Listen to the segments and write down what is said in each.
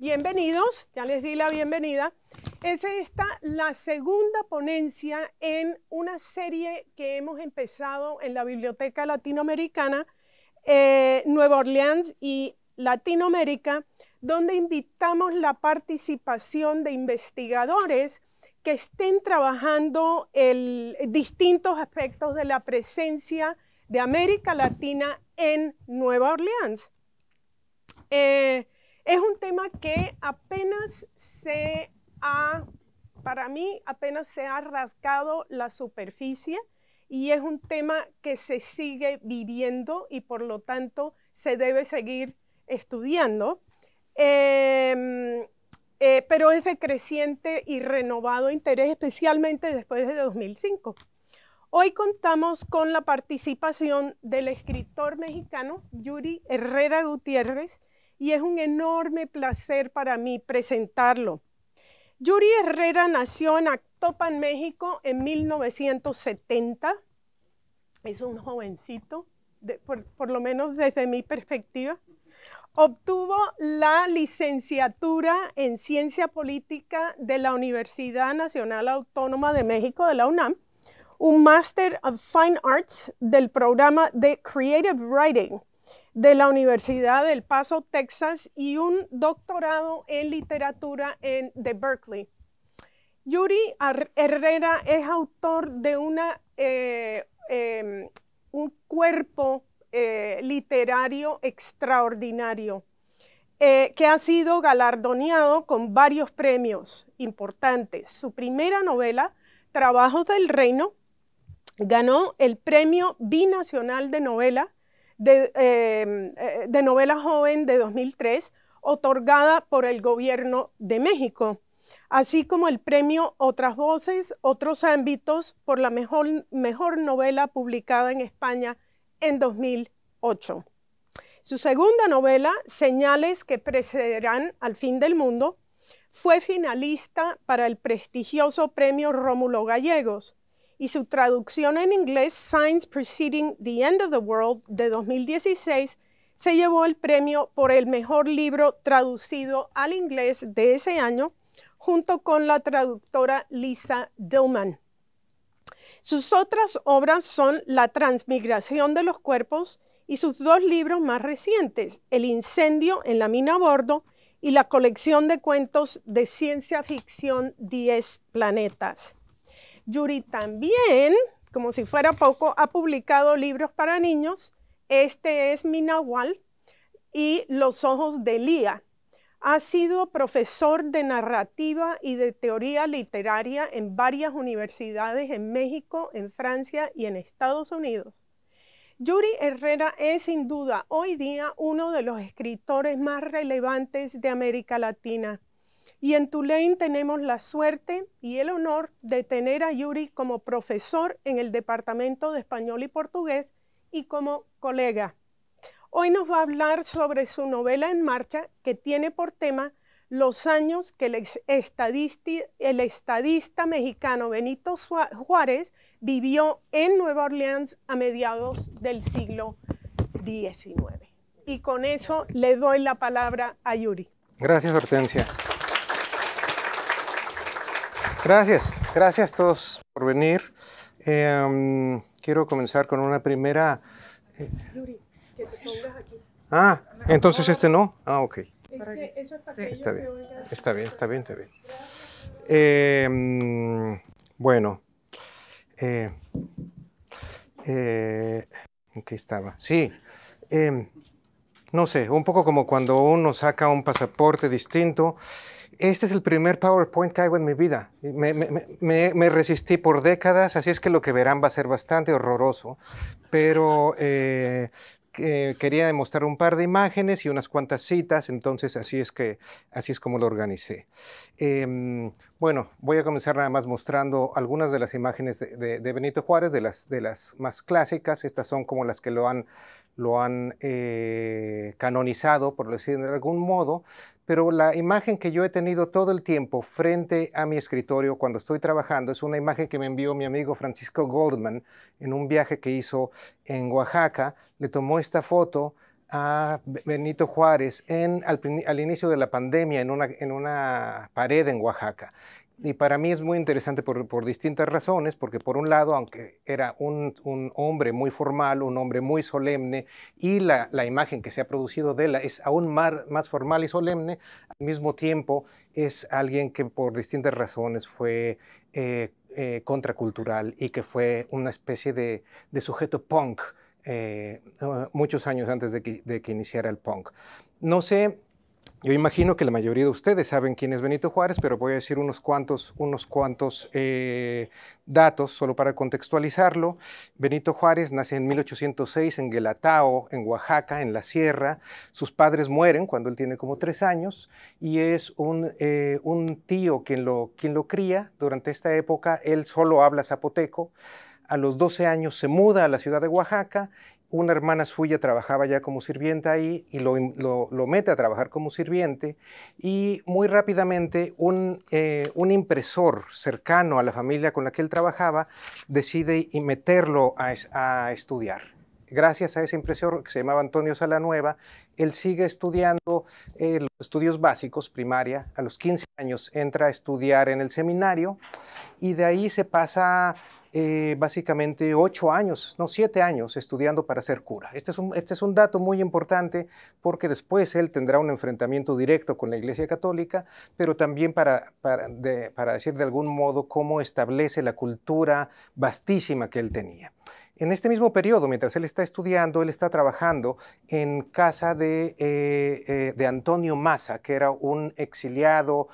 Bienvenidos, ya les di la bienvenida. Es esta la segunda ponencia en una serie que hemos empezado en la Biblioteca Latinoamericana, eh, Nueva Orleans y Latinoamérica, donde invitamos la participación de investigadores que estén trabajando el, distintos aspectos de la presencia de América Latina en Nueva Orleans. Eh, es un tema que apenas se ha, para mí, apenas se ha rascado la superficie y es un tema que se sigue viviendo y por lo tanto se debe seguir estudiando. Em, eh, pero es de creciente y renovado interés, especialmente después de 2005. Hoy contamos con la participación del escritor mexicano Yuri Herrera Gutiérrez, y es un enorme placer para mí presentarlo. Yuri Herrera nació en Actopan, México, en 1970. Es un jovencito, por, por lo menos desde mi perspectiva. Obtuvo la licenciatura en Ciencia Política de la Universidad Nacional Autónoma de México, de la UNAM, un Master of Fine Arts del programa de Creative Writing de la Universidad del Paso, Texas, y un doctorado en literatura en, de Berkeley. Yuri Herrera es autor de una, eh, em, un cuerpo eh, literario extraordinario eh, que ha sido galardoneado con varios premios importantes. Su primera novela, Trabajos del Reino, ganó el Premio Binacional de Novela Em, eh, de, novela joven de 2003 otorgada por el gobierno de México, así como el premio Otras Voces, Otros Ámbitos por la mejor, mejor novela publicada en España en 2008. Su segunda novela, Señales que precederán al fin del mundo, fue finalista para el prestigioso premio Rómulo Gallegos, y su traducción en inglés Signs Preceding the End of the World de 2016 se llevó el premio por el mejor libro traducido al inglés de ese año junto con la traductora Lisa Dillman. Sus otras obras son La transmigración de los cuerpos y sus dos libros más recientes, El incendio en la mina a bordo y la colección de cuentos de ciencia ficción Diez planetas. Yuri también, como si fuera poco, ha publicado libros para niños. Este es mi y Los ojos de Lía. Ha sido profesor de narrativa y de teoría literaria en varias universidades en México, en Francia y en Estados Unidos. Yuri Herrera es sin duda hoy día uno de los escritores más relevantes de América Latina. Y en Tulane tenemos la suerte y el honor de tener a Yuri como profesor en el Departamento de Español y Portugués y como colega. Hoy nos va a hablar sobre su novela en marcha que tiene por tema los años que el, estadista mexicano Benito Juárez vivió en Nueva Orleans a mediados del siglo XIX. Y con eso le doy la palabra a Yuri. Gracias, Hortensia. Gracias, gracias a todos por venir. Em, quiero comenzar con una primera... Eh, ah, entonces este no. Ah, ok. Es es para está, bien. está bien, está bien, está em, bien. bueno, eh, eh ¿Qué estaba? Sí. Em, no sé, un poco como cuando uno saca un pasaporte distinto este es el primer PowerPoint que hago en mi vida. Me, resistí por décadas, así es que lo que verán va a ser bastante horroroso, pero eh, quería mostrar un par de imágenes y unas cuantas citas, entonces así es, que, así es como lo organicé. Em, bueno, voy a comenzar nada más mostrando algunas de las imágenes de, Benito Juárez, de las, de las más clásicas, estas son como las que lo han lo han eh, canonizado, por decirlo de algún modo, pero la imagen que yo he tenido todo el tiempo frente a mi escritorio cuando estoy trabajando es una imagen que me envió mi amigo Francisco Goldman en un viaje que hizo en Oaxaca. Le tomó esta foto a Benito Juárez al, inicio de la pandemia en una pared en Oaxaca. Y para mí es muy interesante por, distintas razones, porque por un lado, aunque era un, hombre muy formal, un hombre muy solemne, y la, imagen que se ha producido de él es aún más, más, formal y solemne, al mismo tiempo es alguien que por distintas razones fue eh, eh, contracultural y que fue una especie de, sujeto punk eh, muchos años antes de que, de que iniciara el punk. No sé yo imagino que la mayoría de ustedes saben quién es Benito Juárez, pero voy a decir unos cuantos, unos cuantos eh, datos solo para contextualizarlo. Benito Juárez nace en 1806 en Guelatao, en Oaxaca, en la sierra. Sus padres mueren cuando él tiene como tres años y es un, eh, tío quien lo, quien lo cría durante esta época. Él solo habla zapoteco. A los 12 años se muda a la ciudad de Oaxaca una hermana suya trabajaba ya como sirvienta ahí y lo, mete a trabajar como sirviente y muy rápidamente eh, un, impresor cercano a la familia con la que él trabajaba decide meterlo a, estudiar. Gracias a ese impresor que se llamaba Antonio Salanueva, él sigue estudiando eh, los estudios básicos, primaria, a los 15 años entra a estudiar en el seminario y de ahí se pasa eh, básicamente ocho años, no, siete años estudiando para ser cura. Este, este es, un, dato muy importante porque después él tendrá un enfrentamiento directo con la Iglesia Católica, pero también para decir de algún modo cómo establece la cultura vastísima que él tenía. En este mismo periodo, mientras él está estudiando, él está trabajando en casa de, eh, eh, Antonio Massa, que era un exiliado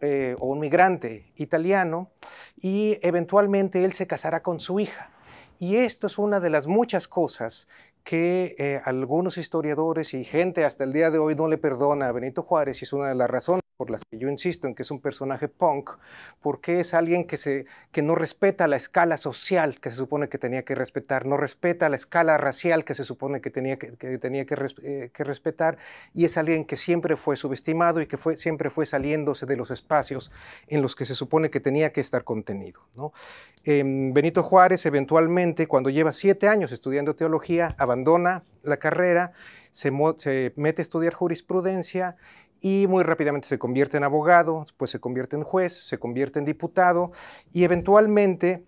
eh, o, un migrante italiano, y eventualmente él se casará con su hija. Y esto es una de las muchas cosas que algunos historiadores y gente hasta el día de hoy no le perdona a Benito Juárez y es una de las razones por las que yo insisto en que es un personaje punk, porque es alguien que, no respeta la escala social que se supone que tenía que respetar, no respeta la escala racial que se supone que tenía que, eh, respetar, y es alguien que siempre fue subestimado y que siempre fue saliéndose de los espacios en los que se supone que tenía que estar contenido. ¿no? Em, Benito Juárez eventualmente, cuando lleva siete años estudiando teología, abandona la carrera, se mete a estudiar jurisprudencia, y muy rápidamente se convierte en abogado, después se convierte en juez, se convierte en diputado y eventualmente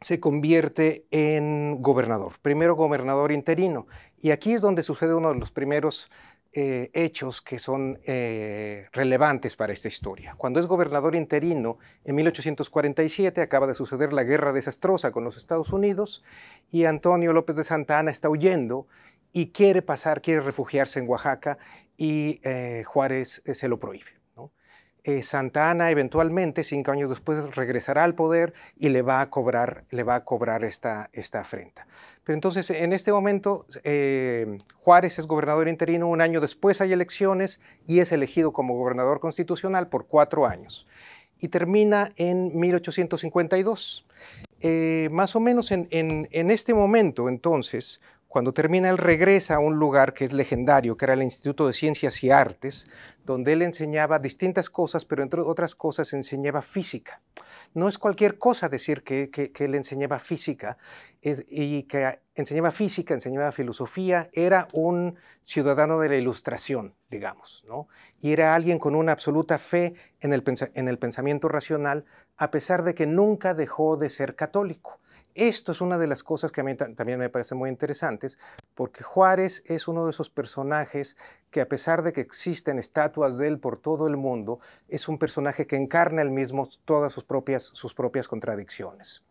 se convierte en gobernador, primero gobernador interino. Y aquí es donde sucede uno de los primeros eh, hechos que son eh, relevantes para esta historia. Cuando es gobernador interino, en 1847 acaba de suceder la guerra desastrosa con los Estados Unidos y Antonio López de Santa Ana está huyendo y quiere pasar, quiere refugiarse en Oaxaca y eh, Juárez eh, se lo prohíbe. Eh, Santa Ana eventualmente, cinco años después, regresará al poder y le va a cobrar, le va a cobrar esta, esta afrenta. Pero entonces, en este momento, Juárez es gobernador interino, un año después hay elecciones y es elegido como gobernador constitucional por cuatro años. Y termina en 1852. más o menos en este momento, entonces, cuando termina, él regresa a un lugar que es legendario, que era el Instituto de Ciencias y Artes, donde él enseñaba distintas cosas, pero entre otras cosas enseñaba física. No es cualquier cosa decir que, él enseñaba física y que enseñaba física, enseñaba filosofía, era un ciudadano de la ilustración, digamos, ¿no? Y era alguien con una absoluta fe en el pensamiento racional, a pesar de que nunca dejó de ser católico. Esto es una de las cosas que a mí también me parecen muy interesantes, porque Juárez es uno de esos personajes que a pesar de que existen estatuas de él por todo el mundo, es un personaje que encarna él mismo todas sus propias, sus propias contradicciones.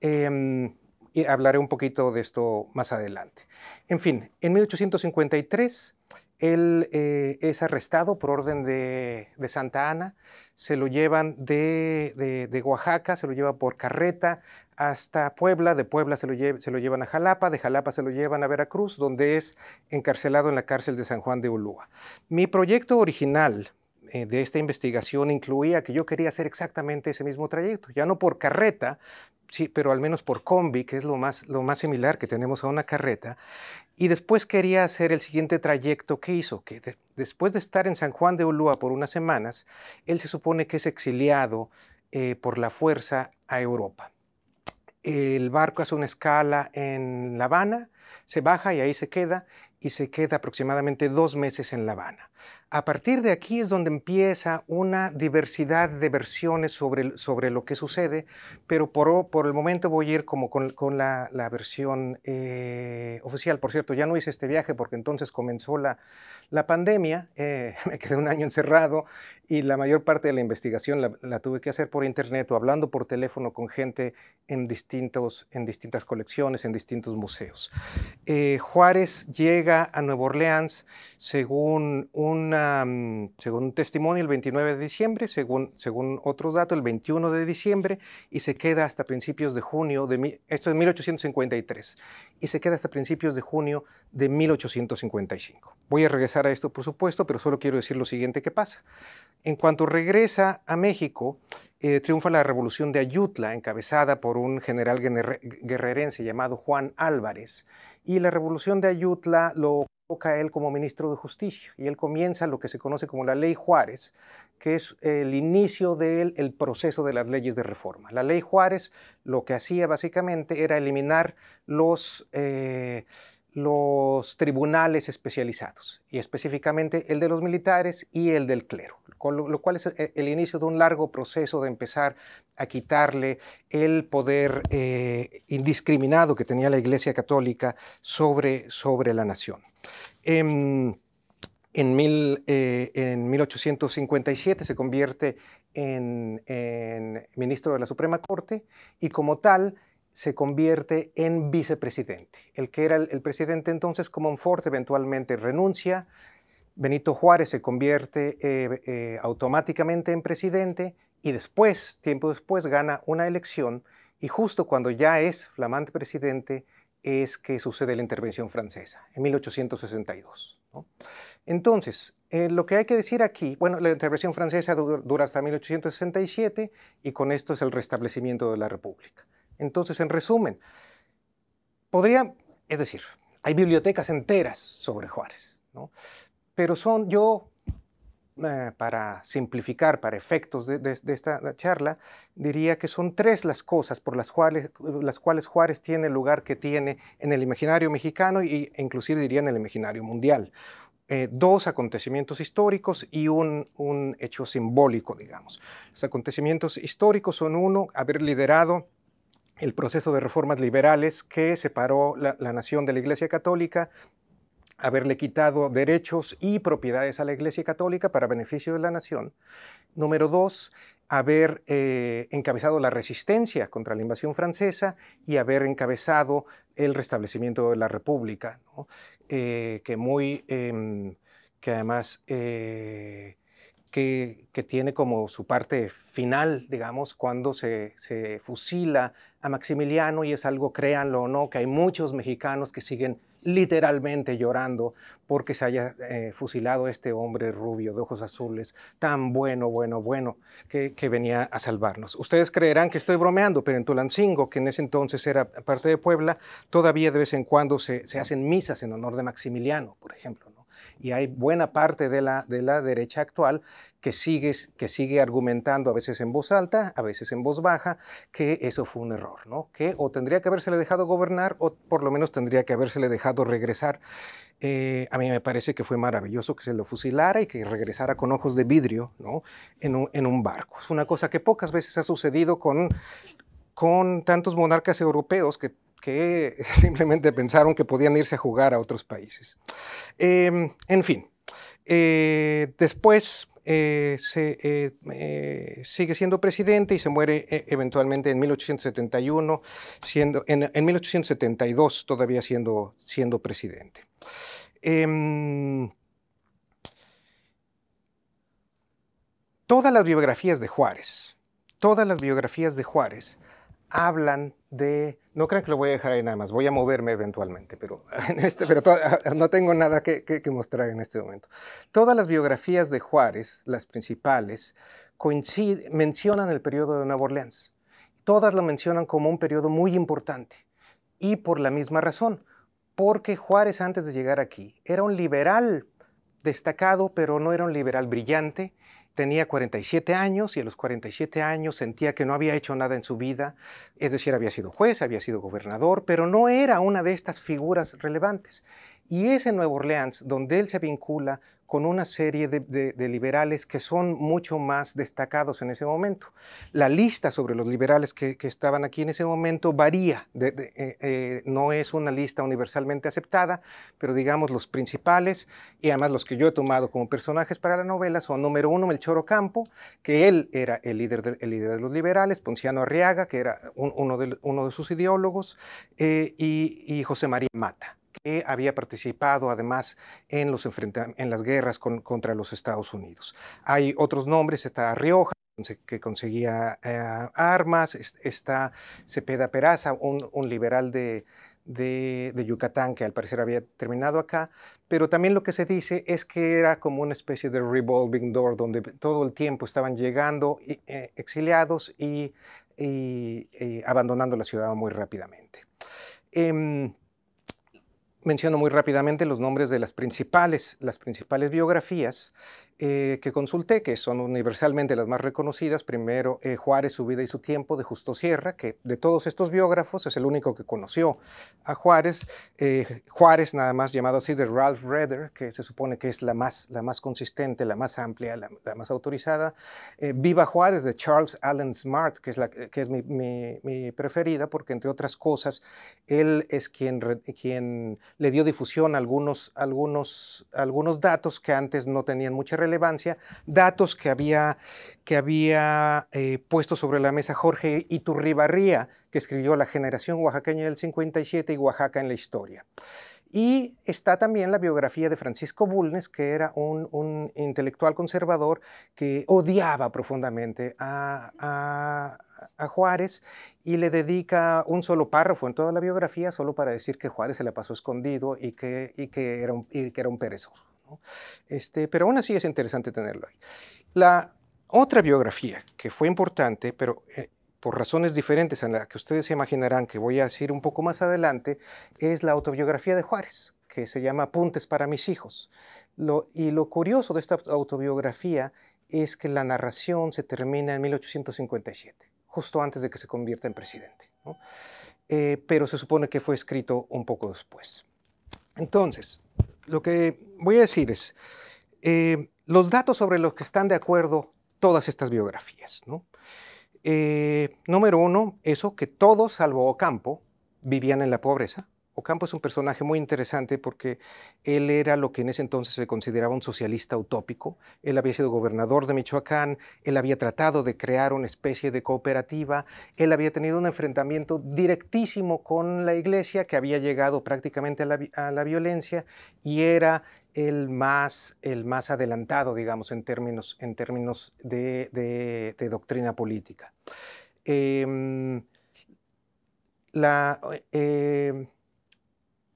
Em, y hablaré un poquito de esto más adelante. En fin, en 1853 él eh, es arrestado por orden de, Santa Ana, se lo llevan de, de Oaxaca, se lo lleva por carreta hasta Puebla, de Puebla se lo, llevan a Jalapa, de Jalapa se lo llevan a Veracruz, donde es encarcelado en la cárcel de San Juan de Ulúa. Mi proyecto original eh, de esta investigación incluía que yo quería hacer exactamente ese mismo trayecto, ya no por carreta, sí, pero al menos por combi, que es lo más, similar que tenemos a una carreta. Y después quería hacer el siguiente trayecto que hizo, que después de estar en San Juan de Ulúa por unas semanas, él se supone que es exiliado eh, por la fuerza a Europa el barco hace una escala en La Habana, se baja y ahí se queda y se queda aproximadamente dos meses en La Habana. A partir de aquí es donde empieza una diversidad de versiones sobre, sobre lo que sucede, pero por, por el momento voy a ir como con, la, versión eh, oficial. Por cierto, ya no hice este viaje porque entonces comenzó la, la pandemia, eh, me quedé un año encerrado y la mayor parte de la investigación la, tuve que hacer por internet o hablando por teléfono con gente en, distintos, en distintas colecciones, en distintos museos. Eh, Juárez llega a Nueva Orleans según un Mm, según un testimonio, el 29 de diciembre, según, según otro dato, el 21 de diciembre, y se queda hasta principios de junio, de, esto es 1853, y se queda hasta principios de junio de 1855. Voy a regresar a esto, por supuesto, pero solo quiero decir lo siguiente que pasa. En cuanto regresa a México, eh, triunfa la revolución de Ayutla, encabezada por un general guerrerense llamado Juan Álvarez. Y la revolución de Ayutla lo él como ministro de Justicia y él comienza lo que se conoce como la Ley Juárez, que es el inicio del el proceso de las leyes de reforma. La Ley Juárez lo que hacía básicamente era eliminar los... Eh, los tribunales especializados, y específicamente el de los militares y el del clero, con lo cual es eh, el inicio de un largo proceso de empezar a quitarle el poder eh, indiscriminado que tenía la Iglesia Católica sobre, sobre la nación. Em, en, eh, en, 1857 se convierte en ministro de la Suprema Corte y como tal se convierte en vicepresidente. El que era el, presidente entonces, Comonfort, eventualmente renuncia, Benito Juárez se convierte eh, eh, automáticamente en presidente y después, tiempo después, gana una elección y justo cuando ya es flamante presidente es que sucede la intervención francesa en 1862. Entonces, eh, lo que hay que decir aquí, bueno, la intervención francesa dura hasta 1867 y con esto es el restablecimiento de la República. Entonces, en resumen, podría, es decir, hay bibliotecas enteras sobre Juárez, pero son, yo, eh, para simplificar, para efectos de, esta charla, diría que son tres las cosas por las cuales, Juárez tiene el lugar que tiene en el imaginario mexicano e inclusive diría en el imaginario mundial. Eh, dos acontecimientos históricos y un hecho simbólico, digamos. Los acontecimientos históricos son uno, haber liderado el proceso de reformas liberales que separó la, nación de la Iglesia Católica, haberle quitado derechos y propiedades a la Iglesia Católica para beneficio de la nación. Número dos, haber eh, encabezado la resistencia contra la invasión francesa y haber encabezado el restablecimiento de la República, eh, que muy, em, que además eh, que, tiene como su parte final, digamos, cuando se, fusila a Maximiliano y es algo, créanlo o no, que hay muchos mexicanos que siguen literalmente llorando porque se haya eh, fusilado este hombre rubio de ojos azules, tan bueno, bueno, bueno, que, venía a salvarnos. Ustedes creerán que estoy bromeando, pero en Tulancingo, que en ese entonces era parte de Puebla, todavía de vez en cuando se, se hacen misas en honor de Maximiliano, por ejemplo. Y hay buena parte de la, derecha actual que sigue, que sigue argumentando a veces en voz alta, a veces en voz baja, que eso fue un error, ¿no? que o tendría que habérsele dejado gobernar o por lo menos tendría que habérsele dejado regresar. Eh, a mí me parece que fue maravilloso que se lo fusilara y que regresara con ojos de vidrio en, un, barco. Es una cosa que pocas veces ha sucedido con tantos monarcas europeos que que simplemente pensaron que podían irse a jugar a otros países. Em, en fin, eh, después eh, se, eh, sigue siendo presidente y se muere eventualmente en 1871, siendo, en, en 1872 todavía siendo, siendo presidente. Em, todas las biografías de Juárez, todas las biografías de Juárez hablan de, no creo que lo voy a dejar ahí nada más, voy a moverme eventualmente, pero, en este, pero no tengo nada que, mostrar en este momento. Todas las biografías de Juárez, las principales, mencionan el periodo de Nueva Orleans. Todas lo mencionan como un periodo muy importante y por la misma razón, porque Juárez antes de llegar aquí era un liberal destacado, pero no era un liberal brillante, tenía 47 años y a los 47 años sentía que no había hecho nada en su vida, es decir, había sido juez, había sido gobernador, pero no era una de estas figuras relevantes. Y es en Nueva Orleans donde él se vincula con una serie de, liberales que son mucho más destacados en ese momento. La lista sobre los liberales que, estaban aquí en ese momento varía, eh, eh, no es una lista universalmente aceptada, pero digamos los principales y además los que yo he tomado como personajes para la novela son número uno Melchor Ocampo, que él era el líder, el líder de, los liberales, Ponciano Arriaga, que era uno, uno, de, sus ideólogos, eh, y José María Mata que había participado además en, los en las guerras contra los Estados Unidos. Hay otros nombres, está Rioja que conseguía eh, armas, está Cepeda Peraza, un, liberal de, Yucatán, que al parecer había terminado acá, pero también lo que se dice es que era como una especie de revolving door, donde todo el tiempo estaban llegando eh, exiliados y, abandonando la ciudad muy rápidamente. Em, menciono muy rápidamente los nombres de las principales, las principales biografías eh, que consulté, que son universalmente las más reconocidas, primero eh, Juárez, su vida y su tiempo, de Justo Sierra, que de todos estos biógrafos es el único que conoció a Juárez, eh, Juárez nada más llamado así de Ralph Reder, que se supone que es la más, la más consistente, la más amplia, la, más autorizada, Viva Juárez de Charles Allen Smart, que es, la, que es mi, preferida, porque entre otras cosas, él es quien, quien le dio difusión a algunos, algunos, algunos datos que antes no tenían mucha relevancia, datos que había, que había eh, puesto sobre la mesa Jorge Iturribarría, que escribió La generación oaxaqueña del 57 y Oaxaca en la historia. Y está también la biografía de Francisco Bulnes, que era un, intelectual conservador que odiaba profundamente a, Juárez y le dedica un solo párrafo en toda la biografía solo para decir que Juárez se la pasó escondido y que, que, era, un, y que era un perezoso. Este, pero aún así es interesante tenerlo ahí. La otra biografía que fue importante, pero eh, por razones diferentes a las que ustedes se imaginarán que voy a decir un poco más adelante, es la autobiografía de Juárez, que se llama Apuntes para mis hijos. y lo curioso de esta autobiografía es que la narración se termina en 1857, justo antes de que se convierta en presidente. Eh, pero se supone que fue escrito un poco después. Entonces, lo que voy a decir es eh, los datos sobre los que están de acuerdo todas estas biografías. ¿no? Eh, número uno, eso que todos, salvo Ocampo, vivían en la pobreza. Ocampo es un personaje muy interesante porque él era lo que en ese entonces se consideraba un socialista utópico. Él había sido gobernador de Michoacán, él había tratado de crear una especie de cooperativa, él había tenido un enfrentamiento directísimo con la iglesia que había llegado prácticamente a la, violencia y era el más, el más adelantado, digamos, en términos, en términos de, doctrina política. Em, la, eh,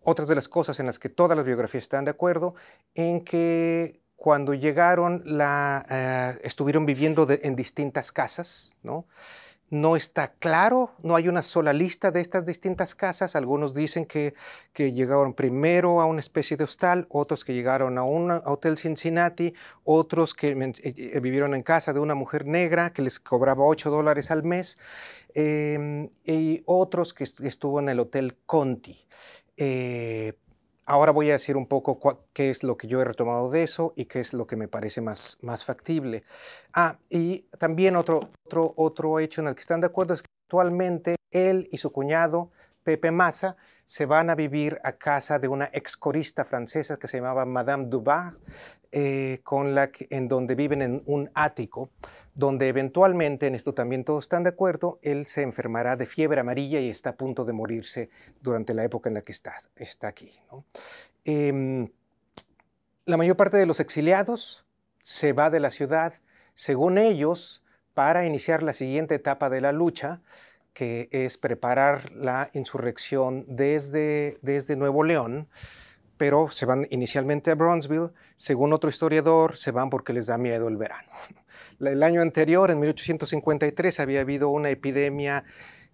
otras de las cosas en las que todas las biografías están de acuerdo, en que cuando llegaron eh, estuvieron viviendo en distintas casas, ¿no? está claro, no hay una sola lista de estas distintas casas. Algunos dicen que, llegaron primero a una especie de hostal, otros que llegaron a un hotel Cincinnati, otros que eh, eh, vivieron en casa de una mujer negra que les cobraba 8 dólares al mes, em, y otros que estuvo en el hotel Conti. Eh, ahora voy a decir un poco qué es lo que yo he retomado de eso y qué es lo que me parece más, más factible. Ah, y también otro, otro, otro hecho en el que están de acuerdo es que actualmente él y su cuñado, Pepe Massa, se van a vivir a casa de una ex corista francesa que se llamaba Madame Dubar, eh, con en donde viven en un ático, donde eventualmente, en esto también todos están de acuerdo, él se enfermará de fiebre amarilla y está a punto de morirse durante la época en la que está, aquí. Em, la mayor parte de los exiliados se va de la ciudad, según ellos, para iniciar la siguiente etapa de la lucha, que es preparar la insurrección desde Nuevo León pero se van inicialmente a Bronzeville, según otro historiador, se van porque les da miedo el verano. El año anterior, en 1853, había habido una epidemia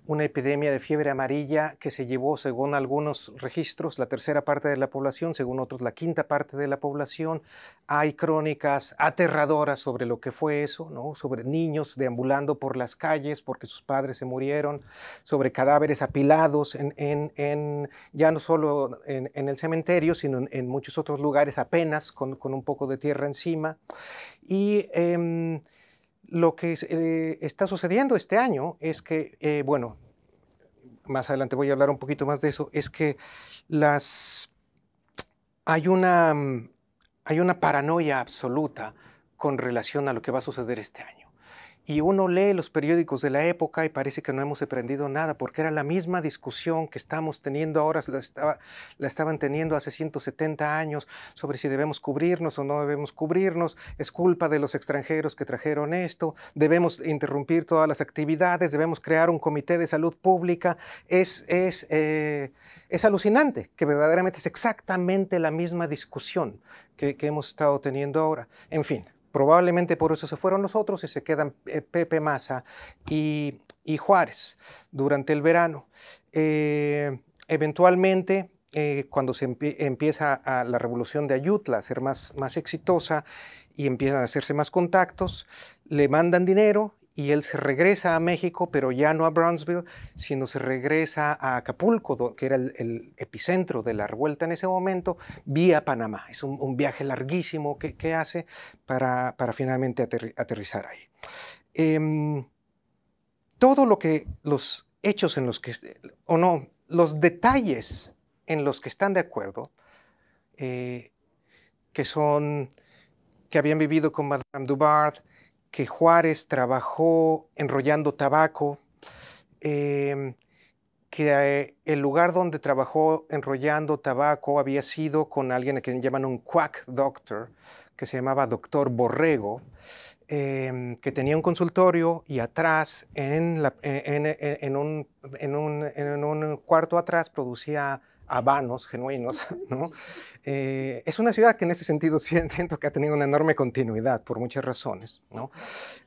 una epidemia de fiebre amarilla que se llevó, según algunos registros, la tercera parte de la población, según otros la quinta parte de la población. Hay crónicas aterradoras sobre lo que fue eso, ¿no? sobre niños deambulando por las calles porque sus padres se murieron, sobre cadáveres apilados en, en, en ya no solo en, el cementerio, sino en, muchos otros lugares apenas con, con, un poco de tierra encima. Y em, lo que eh, está sucediendo este año es que, eh, bueno, más adelante voy a hablar un poquito más de eso, es que las, hay, una, hay una paranoia absoluta con relación a lo que va a suceder este año. Y uno lee los periódicos de la época y parece que no hemos aprendido nada, porque era la misma discusión que estamos teniendo ahora, la, estaban teniendo hace 170 años, sobre si debemos cubrirnos o no debemos cubrirnos, es culpa de los extranjeros que trajeron esto, debemos interrumpir todas las actividades, debemos crear un comité de salud pública. Es, es, eh, es alucinante que verdaderamente es exactamente la misma discusión que hemos estado teniendo ahora. En fin. Probablemente por eso se fueron los otros y se quedan eh, Pepe Massa y, Juárez durante el verano. Eh, eventualmente, eh, cuando se empieza a la revolución de Ayutla a ser más, más exitosa y empiezan a hacerse más contactos, le mandan dinero y él se regresa a México, pero ya no a Brownsville, sino se regresa a Acapulco, que era el, epicentro de la revuelta en ese momento, vía Panamá. Es un, viaje larguísimo que, hace para, finalmente aterrizar ahí. Em, todo lo que los hechos en los que, o no, los detalles en los que están de acuerdo, eh, que son que habían vivido con Madame Dubard, que Juárez trabajó enrollando tabaco, em, que eh, el lugar donde trabajó enrollando tabaco había sido con alguien que llaman un quack doctor, que se llamaba doctor Borrego, em, que tenía un consultorio y atrás, en, en, un, cuarto atrás, producía habanos genuinos, ¿no? Eh, es una ciudad que en ese sentido siento que ha tenido una enorme continuidad por muchas razones,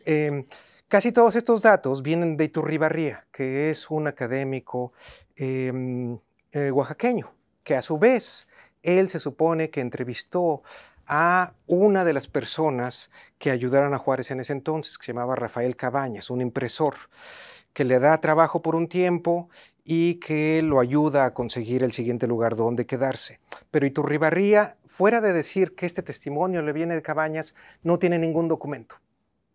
em, casi todos estos datos vienen de Iturribarría, que es un académico em, eh, oaxaqueño, que a su vez él se supone que entrevistó a una de las personas que ayudaron a Juárez en ese entonces, que se llamaba Rafael Cabañas, un impresor, que le da trabajo por un tiempo y que lo ayuda a conseguir el siguiente lugar donde quedarse. Pero Iturribarría, fuera de decir que este testimonio le viene de Cabañas, no tiene ningún documento.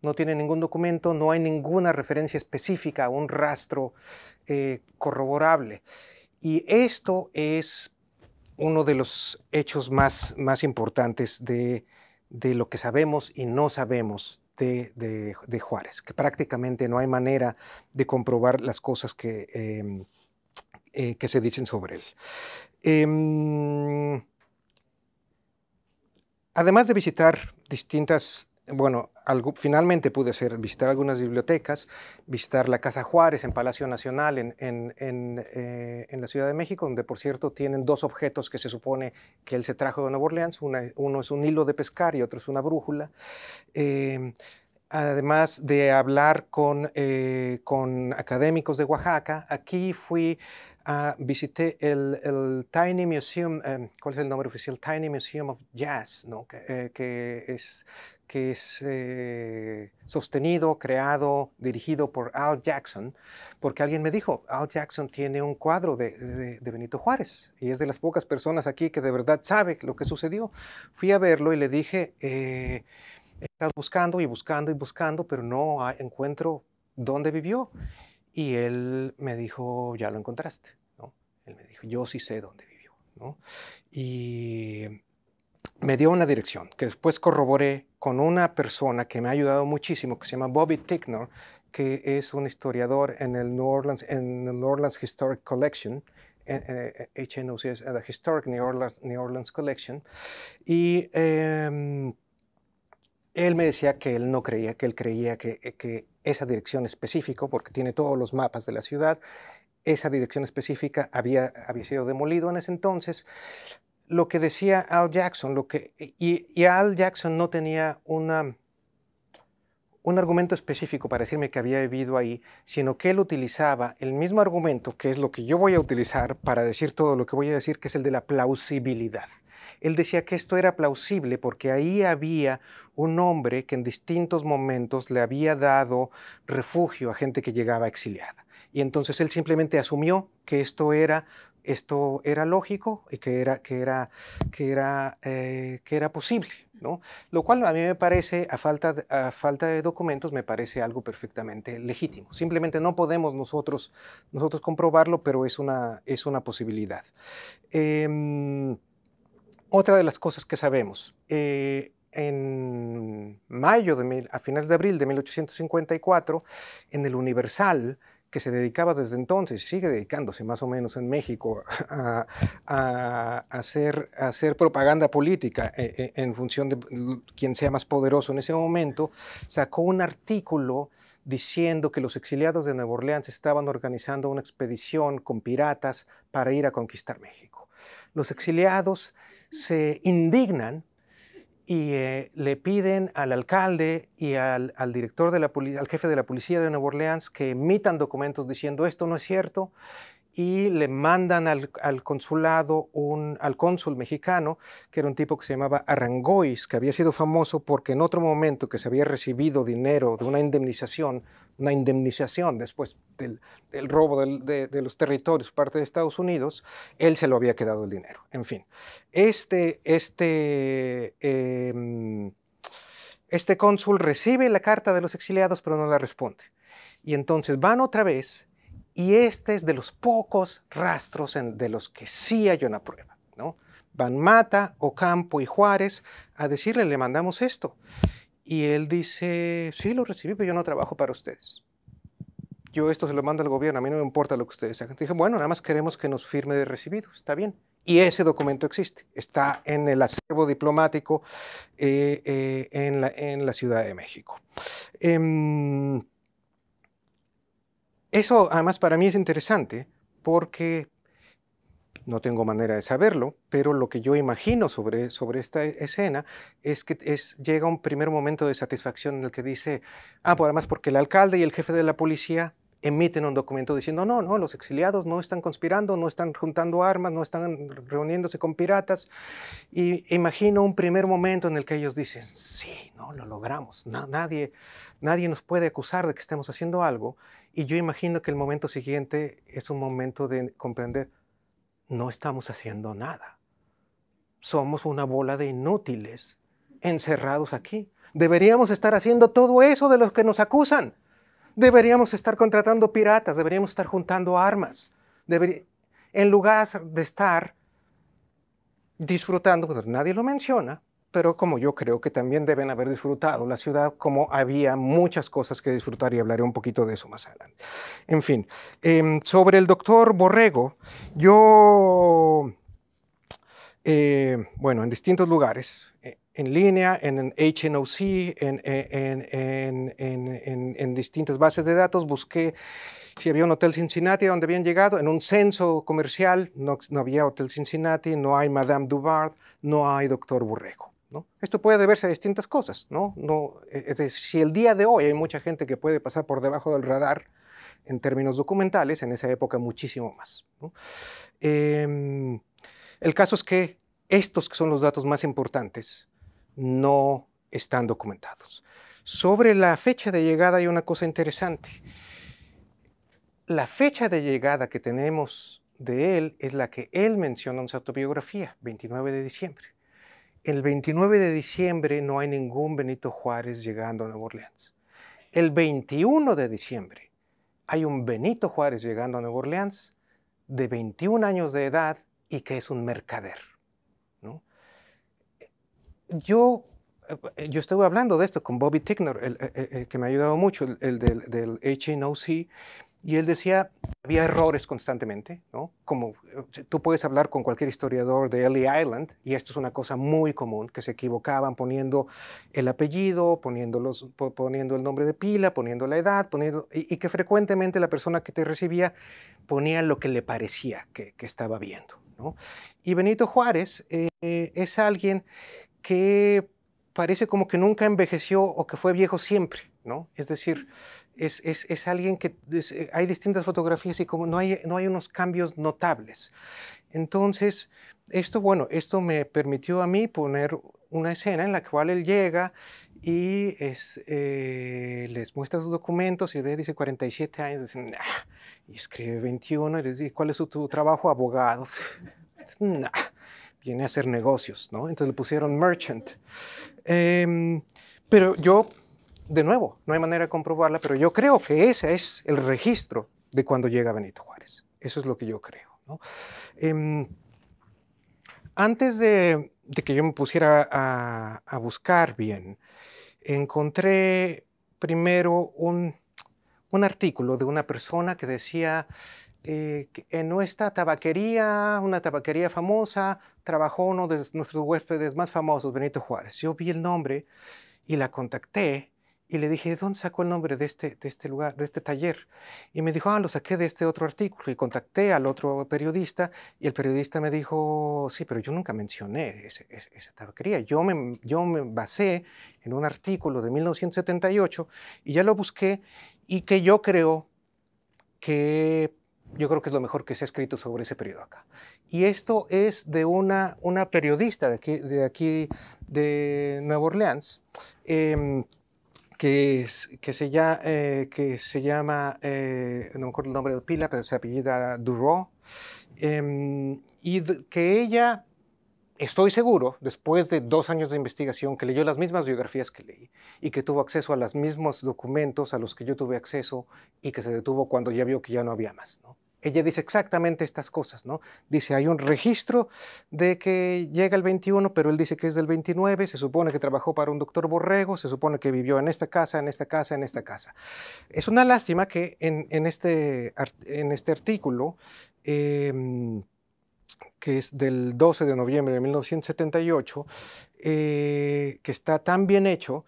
No tiene ningún documento, no hay ninguna referencia específica, un rastro eh, corroborable. Y esto es uno de los hechos más, más importantes de, de lo que sabemos y no sabemos de, de, Juárez, que prácticamente no hay manera de comprobar las cosas que, em, eh, que se dicen sobre él. Em, además de visitar distintas, bueno, finalmente pude hacer, visitar algunas bibliotecas, visitar la Casa Juárez en Palacio Nacional eh, en, la Ciudad de México, donde por cierto tienen dos objetos que se supone que él se trajo de Nueva Orleans, uno es un hilo de pescar y otro es una brújula. Em, además de hablar eh, con académicos de Oaxaca, aquí fui Ah, visité el, Tiny Museum, em, ¿cuál es el nombre oficial? Tiny Museum of Jazz, ¿no? que, eh, es, que es eh, sostenido, creado, dirigido por Al Jackson, porque alguien me dijo, Al Jackson tiene un cuadro de, Benito Juárez y es de las pocas personas aquí que de verdad sabe lo que sucedió. Fui a verlo y le dije, eh, estás buscando y buscando y buscando, pero no encuentro dónde vivió. Y él me dijo, ya lo encontraste, Él me dijo, yo sí sé dónde vivió, Y me dio una dirección que después corroboré con una persona que me ha ayudado muchísimo, que se llama Bobby Ticknor, que es un historiador en el New Orleans, Historic Collection, HNOC eh, eh, eh, es la Historic New Orleans, Collection, y em, él me decía que él no creía, que él creía que esa dirección específica, porque tiene todos los mapas de la ciudad, esa dirección específica había, sido demolido en ese entonces. Lo que decía Al Jackson, lo que, y, Al Jackson no tenía una, un argumento específico para decirme que había vivido ahí, sino que él utilizaba el mismo argumento, que es lo que yo voy a utilizar para decir todo lo que voy a decir, que es el de la plausibilidad. Él decía que esto era plausible porque ahí había un hombre que en distintos momentos le había dado refugio a gente que llegaba exiliada. Y entonces él simplemente asumió que esto era, esto era lógico y que era, que era, que era, eh, que era posible. ¿no? Lo cual a mí me parece, a falta, de, falta de documentos, me parece algo perfectamente legítimo. Simplemente no podemos nosotros, nosotros comprobarlo, pero es una, es una posibilidad. Em, otra de las cosas que sabemos, eh, en mayo, de a finales de abril de 1854, en el Universal, que se dedicaba desde entonces, y sigue dedicándose más o menos en México a, hacer, propaganda política en, eh, eh, en función de quien sea más poderoso en ese momento, sacó un artículo diciendo que los exiliados de Nueva Orleans estaban organizando una expedición con piratas para ir a conquistar México. Los exiliados se indignan y eh, le piden al alcalde y al, director de la al jefe de la policía de Nueva Orleans que emitan documentos diciendo esto no es cierto y le mandan al, consulado, un, al cónsul mexicano, que era un tipo que se llamaba Arangois que había sido famoso porque en otro momento que se había recibido dinero de una indemnización, una indemnización después del, robo de, los territorios parte de Estados Unidos, él se lo había quedado el dinero. En fin, este, este, em, este cónsul recibe la carta de los exiliados, pero no la responde. Y entonces van otra vez y este es de los pocos rastros de los que sí hay una prueba. ¿no? Van Mata, Ocampo y Juárez a decirle, le mandamos esto. Y él dice, sí, lo recibí, pero yo no trabajo para ustedes. Yo esto se lo mando al gobierno, a mí no me importa lo que ustedes hagan. Dije, bueno, nada más queremos que nos firme de recibido, está bien. Y ese documento existe, está en el acervo diplomático eh, eh, en, la, Ciudad de México. Em, eso además para mí es interesante porque no tengo manera de saberlo, pero lo que yo imagino sobre, sobre esta escena es que es, llega un primer momento de satisfacción en el que dice, ah, pues además porque el alcalde y el jefe de la policía emiten un documento diciendo, no, no, los exiliados no están conspirando, no están juntando armas, no están reuniéndose con piratas. Y imagino un primer momento en el que ellos dicen, sí, no, lo logramos, nadie, nadie nos puede acusar de que estemos haciendo algo. Y yo imagino que el momento siguiente es un momento de comprender, no estamos haciendo nada. Somos una bola de inútiles encerrados aquí. Deberíamos estar haciendo todo eso de los que nos acusan. Deberíamos estar contratando piratas, deberíamos estar juntando armas. En lugar de estar disfrutando, nadie lo menciona, pero como yo creo que también deben haber disfrutado la ciudad, como había muchas cosas que disfrutar y hablaré un poquito de eso más adelante. En fin, em, sobre el doctor Borrego, yo, eh, bueno, en distintos lugares, eh, en línea, en, HNOC, en, distintas bases de datos, busqué si había un Hotel Cincinnati donde habían llegado, en un censo comercial, no, no había Hotel Cincinnati, no hay Madame Dubard, no hay Doctor Borrego. Esto puede deberse a distintas cosas. E, si el día de hoy hay mucha gente que puede pasar por debajo del radar en términos documentales, en esa época muchísimo más. Em, el caso es que estos que son los datos más importantes no están documentados. Sobre la fecha de llegada hay una cosa interesante. La fecha de llegada que tenemos de él es la que él menciona en su autobiografía, 29 de diciembre. El 29 de diciembre no hay ningún Benito Juárez llegando a Nueva Orleans. El 21 de diciembre hay un Benito Juárez llegando a Nueva Orleans de 21 años de edad y que es un mercader. Yo, eh, yo estuve hablando de esto con Bobby Ticknor, eh, eh, que me ha ayudado mucho, el, del, del HNOC, y él decía, había errores constantemente, ¿no? Como eh, tú puedes hablar con cualquier historiador de Ellie Island, y esto es una cosa muy común, que se equivocaban poniendo el apellido, poniendo, el nombre de pila, poniendo la edad, poniendo, y, que frecuentemente la persona que te recibía ponía lo que le parecía que, estaba viendo, ¿no? Y Benito Juárez eh, es alguien que parece como que nunca envejeció o que fue viejo siempre, ¿no? Es decir, es, alguien que eh, hay distintas fotografías y como no hay, no hay unos cambios notables. Entonces, esto, bueno, esto me permitió a mí poner una escena en la cual él llega y es, eh, les muestra sus documentos y ve, dice 47 años, y escribe 21 y dice, ¿cuál es tu trabajo? Abogado. Viene a hacer negocios, ¿no? Entonces le pusieron merchant. Em, pero yo de nuevo, no hay manera de comprobarla, pero yo creo que ese es el registro de cuando llega Benito Juárez. Eso es lo que yo creo. Em, antes de, que yo me pusiera a, buscar bien, encontré primero un, artículo de una persona que decía eh, que en nuestra tabaquería, una tabaquería famosa, trabajó uno de nuestros huéspedes más famosos, Benito Juárez. Yo vi el nombre y la contacté y le dije, dónde sacó el nombre de este, de este lugar, de este taller? Y me dijo, ah, lo saqué de este otro artículo. Y contacté al otro periodista y el periodista me dijo, sí, pero yo nunca mencioné ese, esa tabaquería. Yo me, yo me basé en un artículo de 1978 y ya lo busqué y que yo creo que yo creo que es lo mejor que se ha escrito sobre ese periodo acá. Y esto es de una, una periodista de aquí, de aquí de Nueva Orleans. Em, que, que, se, eh, que se llama, eh, no me acuerdo el nombre de pila, pero se apellida Duro, em, y que ella, estoy seguro, después de dos años de investigación, que leyó las mismas biografías que leí y que tuvo acceso a los mismos documentos a los que yo tuve acceso y que se detuvo cuando ya vio que ya no había más. ¿no? ella dice exactamente estas cosas, ¿no? Dice, hay un registro de que llega el 21, pero él dice que es del 29, se supone que trabajó para un doctor Borrego, se supone que vivió en esta casa, en esta casa, en esta casa. Es una lástima que en, este, este, artículo, em, que es del 12 de noviembre de 1978, eh, que está tan bien hecho,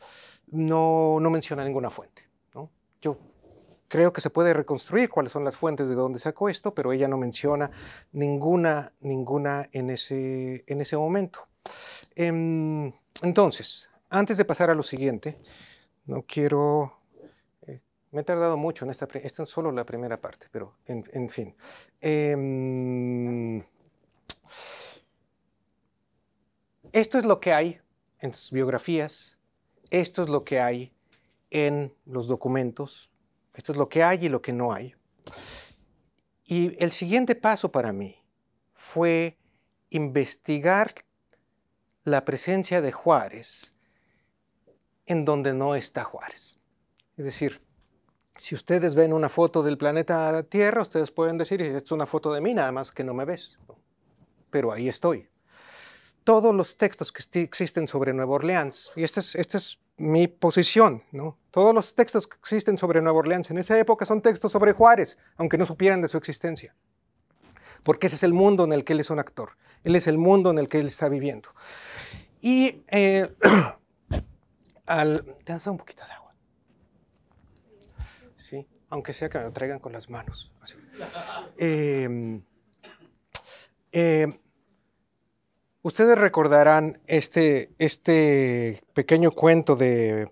no menciona ninguna fuente creo que se puede reconstruir cuáles son las fuentes de dónde sacó esto, pero ella no menciona ninguna, ninguna en ese, en ese momento. Em, entonces, antes de pasar a lo siguiente, no quiero... Eh, me he tardado mucho en esta... Esta es solo la primera parte, pero en, fin. Em, esto es lo que hay en sus biografías, esto es lo que hay en los documentos esto es lo que hay y lo que no hay. Y el siguiente paso para mí fue investigar la presencia de Juárez en donde no está Juárez. Es decir, si ustedes ven una foto del planeta Tierra, ustedes pueden decir, es una foto de mí, nada más que no me ves. Pero ahí estoy. Todos los textos que existen sobre Nueva Orleans, y este es, este es mi posición, ¿no? Todos los textos que existen sobre Nueva Orleans en esa época son textos sobre Juárez, aunque no supieran de su existencia. Porque ese es el mundo en el que él es un actor. Él es el mundo en el que él está viviendo. Y eh, al... ¿Te has dado un poquito de agua? Sí, aunque sea que me lo traigan con las manos. Em, eh, Ustedes recordarán este, este pequeño cuento de,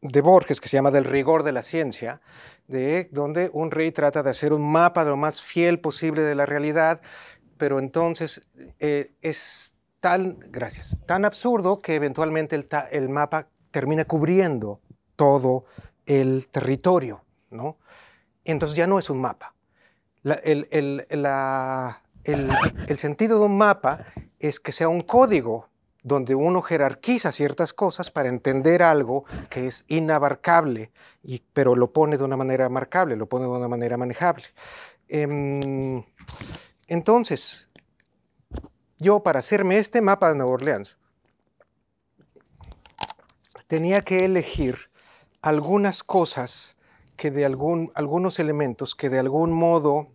Borges que se llama Del rigor de la ciencia, de, donde un rey trata de hacer un mapa lo más fiel posible de la realidad, pero entonces eh, es tan, gracias, tan absurdo que eventualmente el, mapa termina cubriendo todo el territorio, ¿no? Entonces ya no es un mapa. la, el, sentido de un mapa es que sea un código donde uno jerarquiza ciertas cosas para entender algo que es inabarcable, y, pero lo pone de una manera marcable, lo pone de una manera manejable. Em, entonces, yo para hacerme este mapa de Nueva Orleans, tenía que elegir algunas cosas que de algún, algunos elementos que de algún modo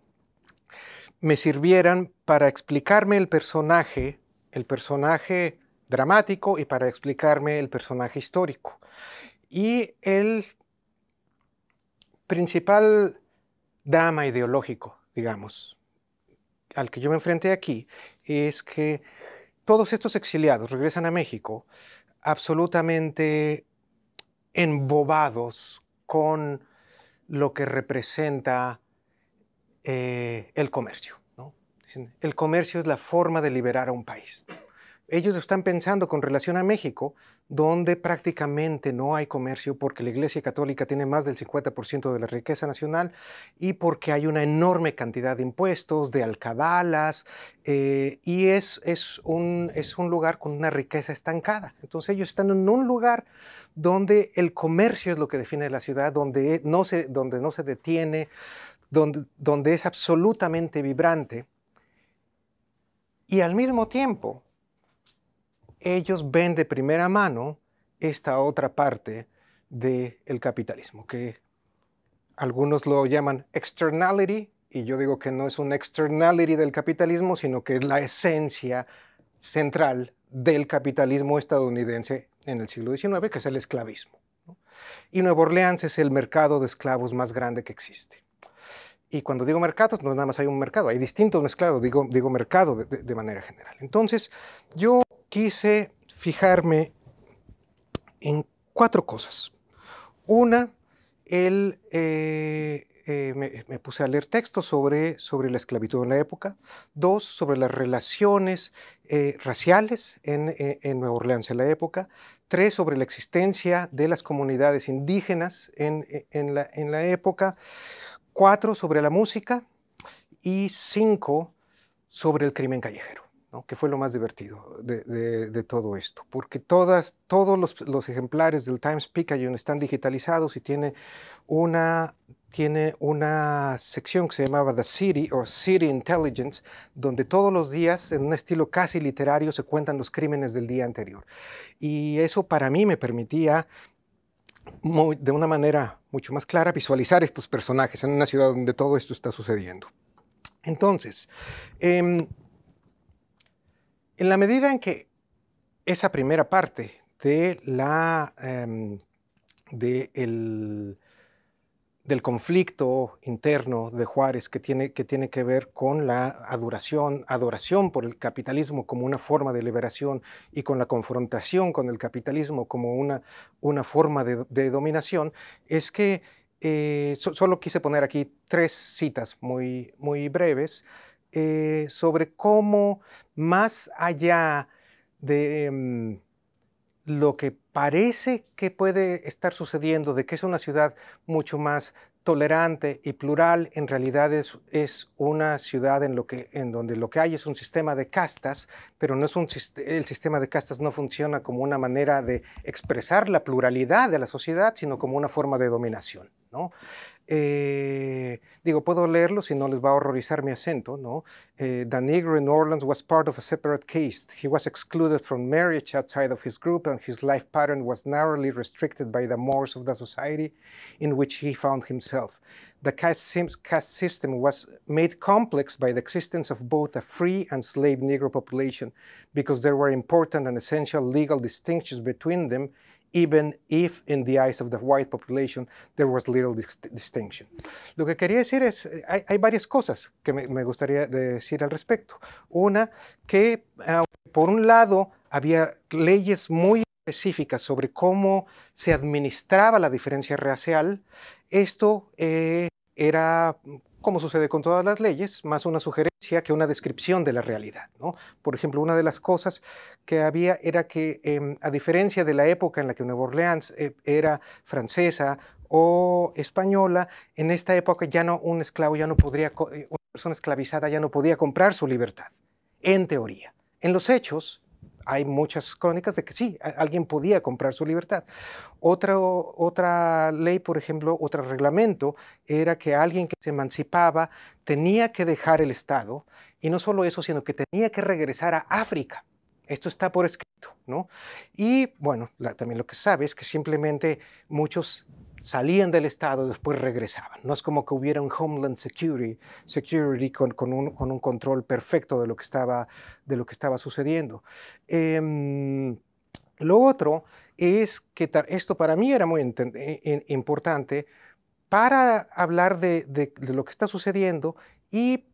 me sirvieran para explicarme el personaje, el personaje dramático y para explicarme el personaje histórico. Y el principal drama ideológico, digamos, al que yo me enfrenté aquí, es que todos estos exiliados regresan a México absolutamente embobados con lo que representa eh, el comercio. el comercio es la forma de liberar a un país. Ellos están pensando con relación a México, donde prácticamente no hay comercio porque la Iglesia Católica tiene más del 50% de la riqueza nacional y porque hay una enorme cantidad de impuestos, de alcabalas, eh, y es, es, un, lugar con una riqueza estancada. Entonces ellos están en un lugar donde el comercio es lo que define la ciudad, donde no se, donde no se detiene, donde, es absolutamente vibrante, y al mismo tiempo ellos ven de primera mano esta otra parte del capitalismo, que algunos lo llaman externality, y yo digo que no es un externality del capitalismo, sino que es la esencia central del capitalismo estadounidense en el siglo XIX, que es el esclavismo. Y Nueva Orleans es el mercado de esclavos más grande que existe. Y cuando digo mercados, no nada más hay un mercado, hay distintos mezclados, digo, digo mercado de, manera general. Entonces, yo quise fijarme en cuatro cosas. Una, eh, eh, me, puse a leer textos sobre, sobre la esclavitud en la época. Dos, sobre las relaciones eh, raciales en, en, Nueva Orleans en la época. Tres, sobre la existencia de las comunidades indígenas en, la, en la época cuatro sobre la música y cinco sobre el crimen callejero, ¿no? que fue lo más divertido de, todo esto, porque todas, todos los, ejemplares del Times Picayune están digitalizados y tiene una, tiene una sección que se llamaba The City o City Intelligence, donde todos los días, en un estilo casi literario, se cuentan los crímenes del día anterior. Y eso para mí me permitía de una manera mucho más clara visualizar estos personajes en una ciudad donde todo esto está sucediendo. Entonces, em, en la medida en que esa primera parte de la, em, de del conflicto interno de Juárez que tiene, que ver con la adoración, por el capitalismo como una forma de liberación y con la confrontación con el capitalismo como una, forma de, dominación, es que eh, solo quise poner aquí tres citas muy, breves eh, sobre cómo más allá de... Em, lo que parece que puede estar sucediendo, de que es una ciudad mucho más tolerante y plural, en realidad es, una ciudad en, lo que, en donde lo que hay es un sistema de castas, pero no es un, el sistema de castas no funciona como una manera de expresar la pluralidad de la sociedad, sino como una forma de dominación. ¿no? Eh, digo, puedo leerlo si no les va a horrorizar mi acento, ¿no? Eh, the Negro in Orleans was part of a separate caste. He was excluded from marriage outside of his group and his life pattern was narrowly restricted by the mores of the society in which he found himself. The caste, system was made complex by the existence of both a free and slave Negro population because there were important and essential legal distinctions between them even if in the eyes of the white population there was little distinction. Lo que quería decir es, hay, hay varias cosas que me, gustaría decir al respecto. Una, que ah, por un lado había leyes muy específicas sobre cómo se administraba la diferencia racial, esto eh, era como sucede con todas las leyes, más una sugerencia que una descripción de la realidad. Por ejemplo, una de las cosas que había era que, em, a diferencia de la época en la que Nueva Orleans eh, era francesa o española, en esta época ya no un esclavo ya no podría, eh, una persona esclavizada ya no podía comprar su libertad, en teoría. En los hechos, hay muchas crónicas de que sí, alguien podía comprar su libertad. Otra, otra ley, por ejemplo, otro reglamento, era que alguien que se emancipaba tenía que dejar el Estado, y no solo eso, sino que tenía que regresar a África. Esto está por escrito, ¿no? Y bueno, también lo que sabe es que simplemente muchos salían del Estado, después regresaban. No es como que hubiera un Homeland Security, security con, un, control perfecto de lo que estaba, de lo que estaba sucediendo. Em, lo otro es que esto para mí era muy e, e, importante para hablar de lo que está sucediendo y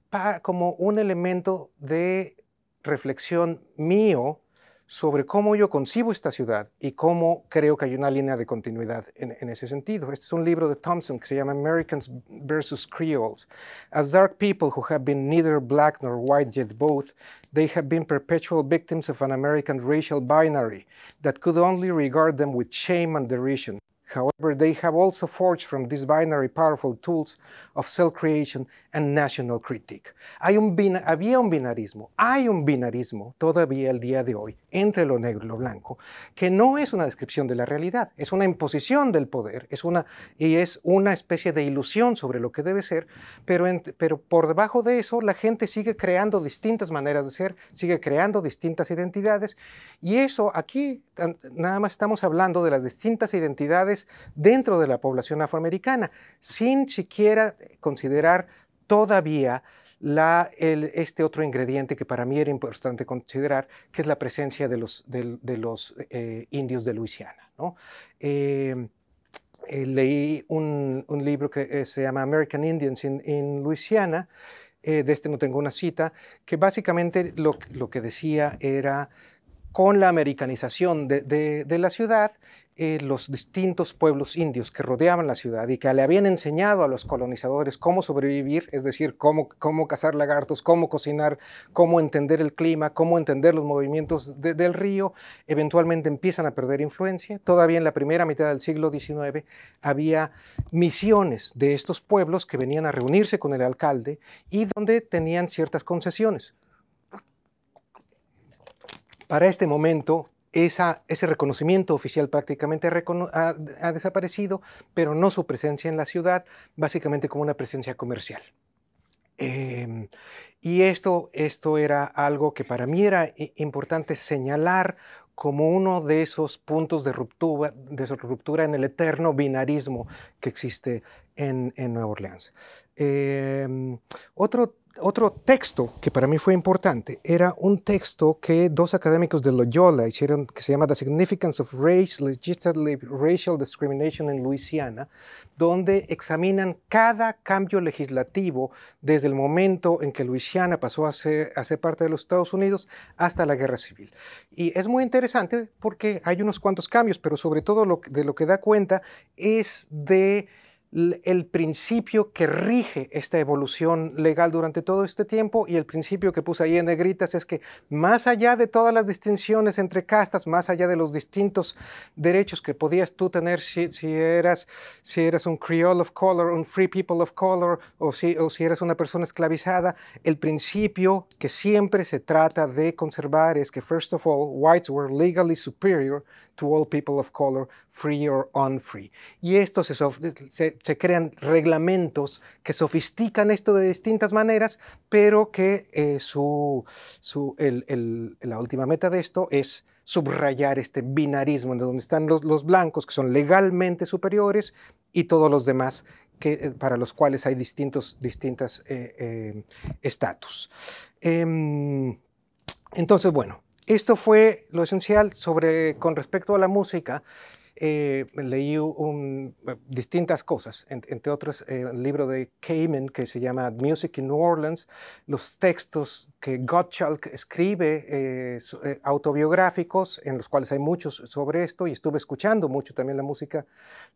como un elemento de reflexión mío sobre cómo yo concibo esta ciudad y cómo creo que hay una línea de continuidad en, en ese sentido. Este es un libro de Thompson que se llama Americans versus Creoles. As dark people who have been neither black nor white yet both, they have been perpetual victims of an American racial binary that could only regard them with shame and derision. However, they have also forged from this binary powerful tools of self creation and national critique. Hay un había un binarismo, hay un binarismo todavía el día de hoy entre lo negro y lo blanco, que no es una descripción de la realidad, es una imposición del poder, es una, y es una especie de ilusión sobre lo que debe ser, pero, pero por debajo de eso la gente sigue creando distintas maneras de ser, sigue creando distintas identidades, y eso aquí nada más estamos hablando de las distintas identidades dentro de la población afroamericana, sin siquiera considerar todavía este otro ingrediente que para mí era importante considerar, que es la presencia de los, eh, indios de Luisiana. Em, eh, leí un, libro que se llama American Indians in, in Louisiana, eh, de este no tengo una cita, que básicamente lo que decía era con la americanización de, la ciudad, eh, los distintos pueblos indios que rodeaban la ciudad y que le habían enseñado a los colonizadores cómo sobrevivir, es decir, cómo, cazar lagartos, cómo cocinar, cómo entender el clima, cómo entender los movimientos del río, eventualmente empiezan a perder influencia. Todavía en la primera mitad del siglo XIX había misiones de estos pueblos que venían a reunirse con el alcalde y donde tenían ciertas concesiones para este momento ese reconocimiento oficial prácticamente ha, desaparecido, pero no su presencia en la ciudad, básicamente como una presencia comercial. Em, y esto, esto era algo que para mí era importante señalar como uno de esos puntos de ruptura, en el eterno binarismo que existe en, Nueva Orleans. Em, otro otro texto que para mí fue importante era un texto que dos académicos de Loyola hicieron que se llama The Significance of Race, Legislative Racial Discrimination in Louisiana, donde examinan cada cambio legislativo desde el momento en que Luisiana pasó a ser, parte de los Estados Unidos hasta la Guerra Civil. Y es muy interesante porque hay unos cuantos cambios, pero sobre todo de lo que da cuenta es de el principio que rige esta evolución legal durante todo este tiempo y el principio que puse ahí en negritas es que más allá de todas las distinciones entre castas, más allá de los distintos derechos que podías tú tener si, eras, si eras un creole of color, un free people of color o si, o si eras una persona esclavizada, el principio que siempre se trata de conservar es que first of all, whites were legally superior to all people of color, free or unfree. Y esto se, crean reglamentos que sofistican esto de distintas maneras, pero que eh, la última meta de esto es subrayar este binarismo de donde están los, blancos que son legalmente superiores y todos los demás que, eh, para los cuales hay distintos distintas eh, estatus. Em, entonces, bueno, esto fue lo esencial sobre, con respecto a la música eh, leí un, eh, distintas cosas, entre otros eh, el libro de Kamen que se llama Music in New Orleans, los textos que Gottschalk escribe, eh, autobiográficos, en los cuales hay muchos sobre esto, y estuve escuchando mucho también la música,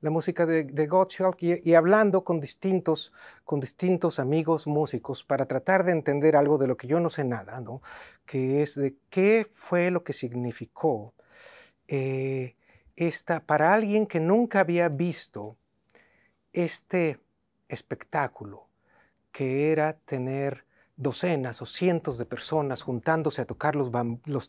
la música de, Gottschalk y, hablando con distintos, con distintos amigos músicos para tratar de entender algo de lo que yo no sé nada, ¿no? que es de qué fue lo que significó para alguien que nunca había visto este espectáculo, que era tener docenas o cientos de personas juntándose a tocar los,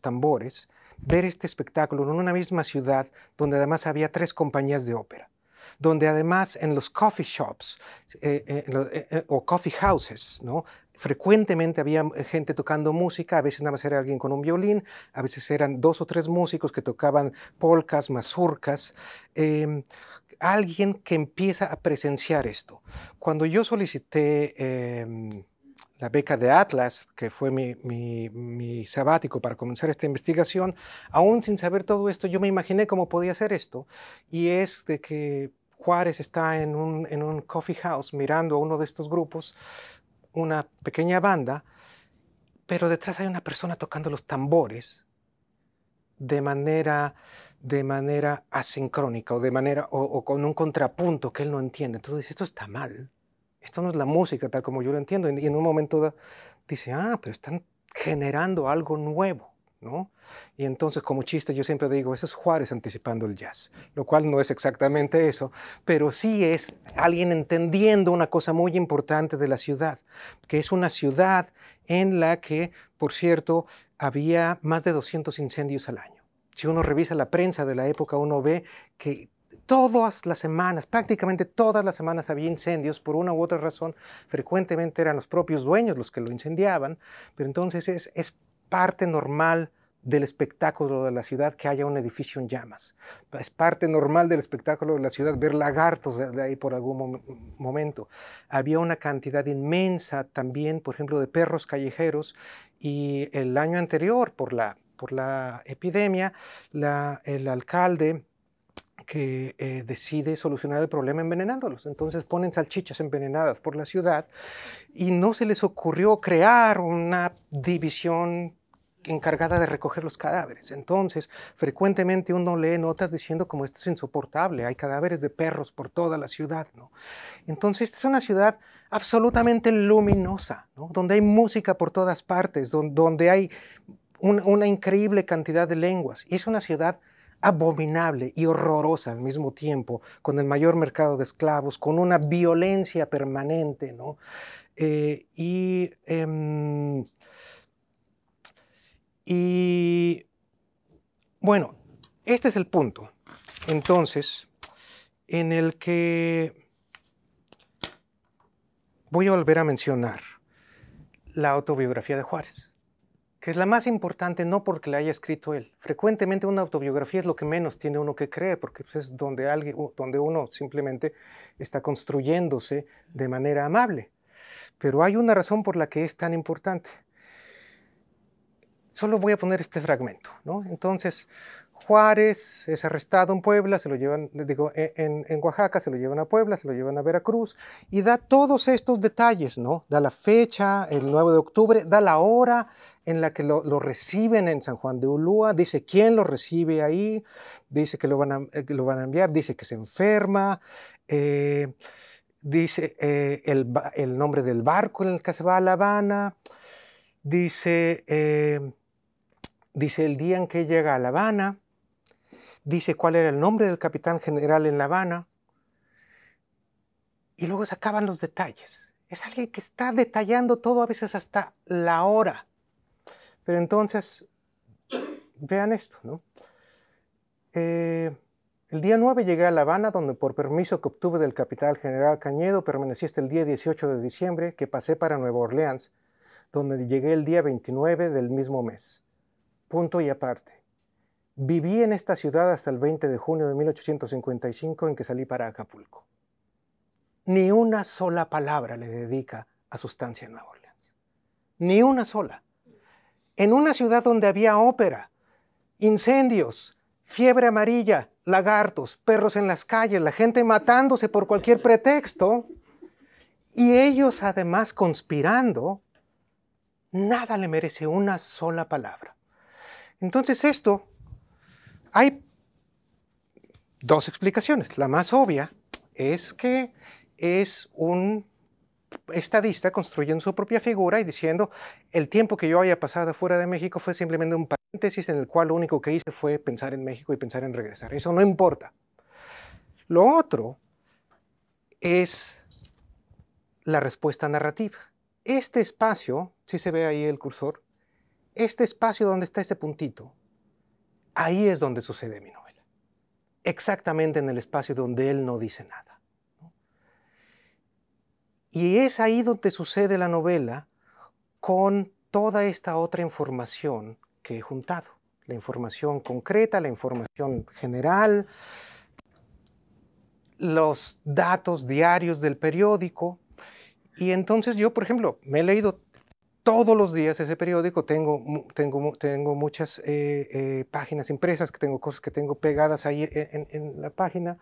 tambores, ver este espectáculo en una misma ciudad donde además había tres compañías de ópera, donde además en los coffee shops eh, eh, eh, o coffee houses, ¿no? Frecuentemente había eh, gente tocando música, a veces nada más era alguien con un violín, a veces eran dos o tres músicos que tocaban polcas, mazurcas. Em, alguien que empieza a presenciar esto. Cuando yo solicité... Em, la beca de Atlas, que fue mi, sabático para comenzar esta investigación, aún sin saber todo esto, yo me imaginé cómo podía hacer esto. Y es de que Juárez está en un, en un coffee house mirando a uno de estos grupos una pequeña banda, pero detrás hay una persona tocando los tambores de manera, de manera asincrónica o, de manera, o, con un contrapunto que él no entiende. Entonces, esto está mal. Esto no es la música tal como yo lo entiendo. Y en un momento dice, ah, pero están generando algo nuevo. Y entonces, como chiste, yo siempre digo, eso es Juárez anticipando el jazz, lo cual no es exactamente eso, pero sí es alguien entendiendo una cosa muy importante de la ciudad, que es una ciudad en la que, por cierto, había más de 200 incendios al año. Si uno revisa la prensa de la época, uno ve que todas las semanas, prácticamente todas las semanas había incendios por una u otra razón. Frecuentemente eran los propios dueños los que lo incendiaban, pero entonces es parte normal del espectáculo de la ciudad que haya un edificio en llamas. Es parte normal del espectáculo de la ciudad ver lagartos de ahí por algún momento. Había una cantidad inmensa también, por ejemplo, de perros callejeros y el año anterior, por la, por la epidemia, el alcalde que eh, decide solucionar el problema envenenándolos. Entonces ponen salchichas envenenadas por la ciudad y no se les ocurrió crear una división encargada de recoger los cadáveres. Entonces, frecuentemente uno lee notas diciendo como esto es insoportable, hay cadáveres de perros por toda la ciudad, ¿no? Entonces, esta es una ciudad absolutamente luminosa, Donde hay música por todas partes, donde, hay una increíble cantidad de lenguas. Y es una ciudad abominable y horrorosa al mismo tiempo, con el mayor mercado de esclavos, con una violencia permanente, ¿no? Eh, y... Em, y bueno, este es el punto. Entonces, en el que voy a volver a mencionar la autobiografía de Juárez, que es la más importante no porque la haya escrito él. Frecuentemente una autobiografía es lo que menos tiene uno que creer, porque pues, es donde, donde uno simplemente está construyéndose de manera amable. Pero hay una razón por la que es tan importante. Solo voy a poner este fragmento. ¿no? Entonces, Juárez es arrestado en Puebla, se lo llevan, digo, e, en, Oaxaca, se lo llevan a Puebla, se lo llevan a Veracruz, y da todos estos detalles, ¿no? Da la fecha, el 9 de octubre, da la hora en la que lo, reciben en San Juan de Ulúa, dice quién lo recibe ahí, dice que lo van a, eh, lo van a enviar, dice que se enferma, eh, dice eh, el, nombre del barco en el que se va a La Habana, dice dice el día en que llega a La Habana, dice cuál era el nombre del capitán general en La Habana, y luego se acaban los detalles. Es alguien que está detallando todo a veces hasta la hora. Pero entonces, vean esto, ¿no? Eh, el día 9 llegué a La Habana, donde por permiso que obtuve del capitán general Cañedo, permanecí hasta el día 18 de diciembre, que pasé para Nueva Orleans, donde llegué el día 29 del mismo mes punto y aparte. Viví en esta ciudad hasta el 20 de junio de 1855 en que salí para Acapulco. Ni una sola palabra le dedica a Sustancia Nueva Orleans. Ni una sola. En una ciudad donde había ópera, incendios, fiebre amarilla, lagartos, perros en las calles, la gente matándose por cualquier pretexto, y ellos además conspirando, nada le merece una sola palabra. Entonces esto, hay dos explicaciones. La más obvia es que es un estadista construyendo su propia figura y diciendo el tiempo que yo haya pasado fuera de México fue simplemente un paréntesis en el cual lo único que hice fue pensar en México y pensar en regresar. Eso no importa. Lo otro es la respuesta narrativa. Este espacio, si se ve ahí el cursor, este espacio donde está este puntito, ahí es donde sucede mi novela. Exactamente en el espacio donde él no dice nada. Y es ahí donde sucede la novela con toda esta otra información que he juntado. La información concreta, la información general, los datos diarios del periódico. Y entonces yo, por ejemplo, me he leído todos los días ese periódico, tengo, tengo, tengo muchas eh, eh, páginas impresas, que tengo cosas que tengo pegadas ahí en, la página,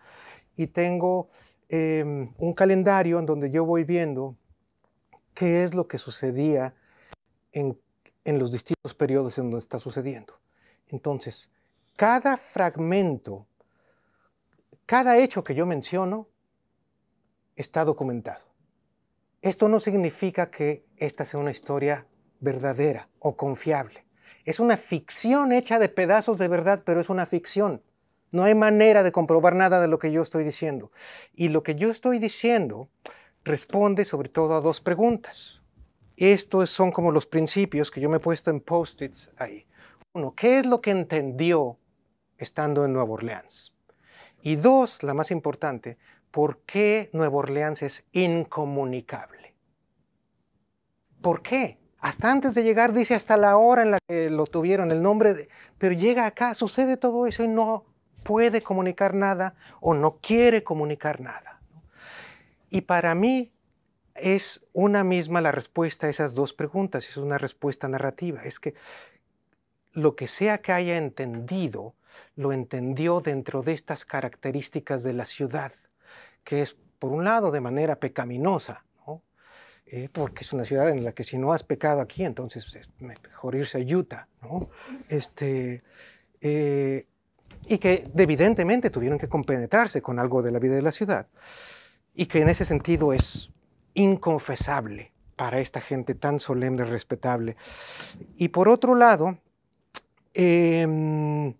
y tengo em, un calendario en donde yo voy viendo qué es lo que sucedía en, en los distintos periodos en donde está sucediendo. Entonces, cada fragmento, cada hecho que yo menciono, está documentado. Esto no significa que esta sea una historia verdadera o confiable. Es una ficción hecha de pedazos de verdad, pero es una ficción. No hay manera de comprobar nada de lo que yo estoy diciendo. Y lo que yo estoy diciendo responde sobre todo a dos preguntas. Estos son como los principios que yo me he puesto en post-its ahí. Uno, ¿qué es lo que entendió estando en Nueva Orleans? Y dos, la más importante, ¿por qué Nueva Orleans es incomunicable? ¿Por qué? Hasta antes de llegar, dice hasta la hora en la que lo tuvieron, el nombre, de, pero llega acá, sucede todo eso y no puede comunicar nada o no quiere comunicar nada. Y para mí es una misma la respuesta a esas dos preguntas, es una respuesta narrativa, es que lo que sea que haya entendido, lo entendió dentro de estas características de la ciudad que es, por un lado, de manera pecaminosa, eh, porque es una ciudad en la que si no has pecado aquí, entonces pues, es mejor irse a Utah, Este, eh, y que evidentemente tuvieron que compenetrarse con algo de la vida de la ciudad, y que en ese sentido es inconfesable para esta gente tan solemne, y respetable. Y por otro lado, em,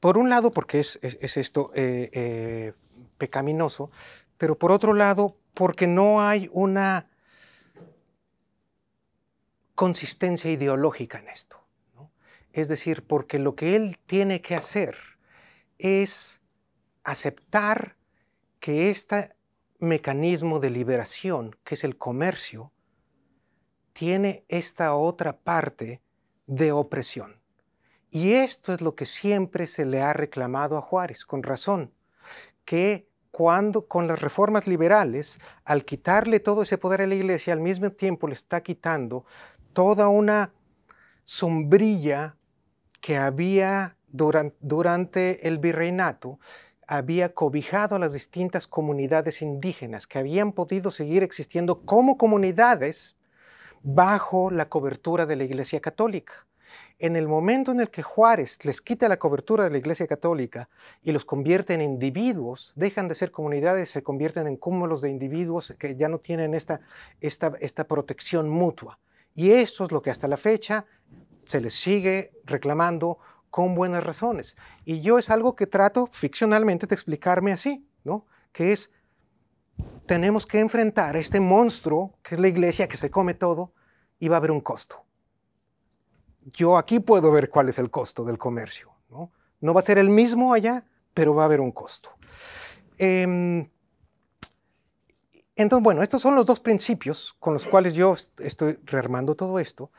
por un lado, porque es, esto eh, eh, pecaminoso, pero por otro lado, porque no hay una consistencia ideológica en esto. Es decir, porque lo que él tiene que hacer es aceptar que este mecanismo de liberación, que es el comercio, tiene esta otra parte de opresión. Y esto es lo que siempre se le ha reclamado a Juárez, con razón, que cuando con las reformas liberales, al quitarle todo ese poder a la iglesia, al mismo tiempo le está quitando toda una sombrilla que había durante, el virreinato, había cobijado a las distintas comunidades indígenas que habían podido seguir existiendo como comunidades bajo la cobertura de la Iglesia Católica en el momento en el que Juárez les quita la cobertura de la Iglesia Católica y los convierte en individuos, dejan de ser comunidades, se convierten en cúmulos de individuos que ya no tienen esta, protección mutua. Y esto es lo que hasta la fecha se les sigue reclamando con buenas razones. Y yo es algo que trato ficcionalmente de explicarme así, ¿no? Que es, tenemos que enfrentar a este monstruo que es la iglesia que se come todo y va a haber un costo yo aquí puedo ver cuál es el costo del comercio. No, va a ser el mismo allá, pero va a haber un costo. Em, entonces, bueno, estos son los dos principios con los cuales yo estoy rearmando todo esto,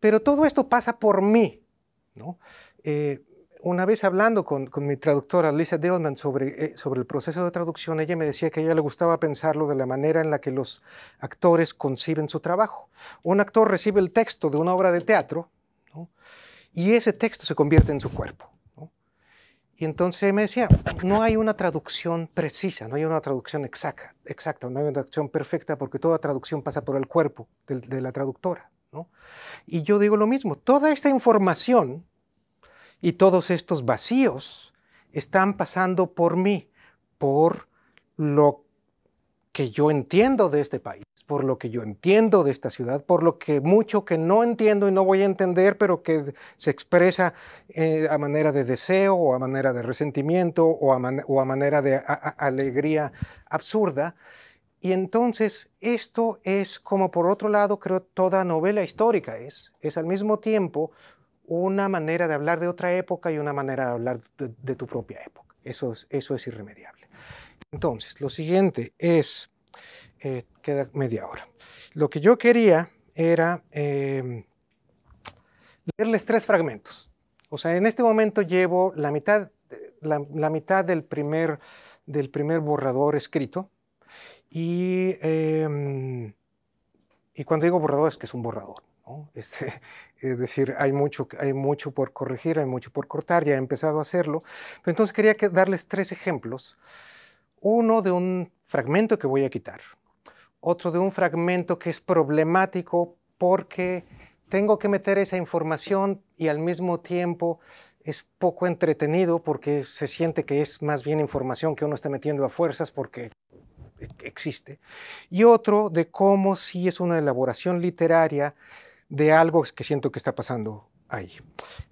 pero todo esto pasa por mí. Eh, una vez hablando con, mi traductora Lisa Dillman sobre, eh, sobre el proceso de traducción, ella me decía que a ella le gustaba pensarlo de la manera en la que los actores conciben su trabajo. Un actor recibe el texto de una obra de teatro, y ese texto se convierte en su cuerpo. Y entonces me decía, no hay una traducción precisa, no hay una traducción exacta, exacta, no hay una traducción perfecta porque toda traducción pasa por el cuerpo de, la traductora. Y yo digo lo mismo, toda esta información y todos estos vacíos están pasando por mí, por lo que yo entiendo de este país por lo que yo entiendo de esta ciudad, por lo que mucho que no entiendo y no voy a entender, pero que se expresa eh, a manera de deseo o a manera de resentimiento o a, manera de alegría absurda. Y entonces esto es como por otro lado creo toda novela histórica es, es al mismo tiempo una manera de hablar de otra época y una manera de hablar de, tu propia época. Eso eso es irremediable. Entonces, lo siguiente es eh, queda media hora. Lo que yo quería era leerles em, tres fragmentos. O sea, en este momento llevo la mitad, la, mitad del, primer, del primer borrador escrito y, em, cuando digo borrador es que es un borrador. Este, es decir, hay mucho, hay mucho por corregir, hay mucho por cortar, ya he empezado a hacerlo. Pero entonces quería que, darles tres ejemplos. Uno de un fragmento que voy a quitar, otro de un fragmento que es problemático porque tengo que meter esa información y al mismo tiempo es poco entretenido porque se siente que es más bien información que uno está metiendo a fuerzas porque e-, existe. Y otro de cómo sí es una elaboración literaria de algo que siento que está pasando ahí.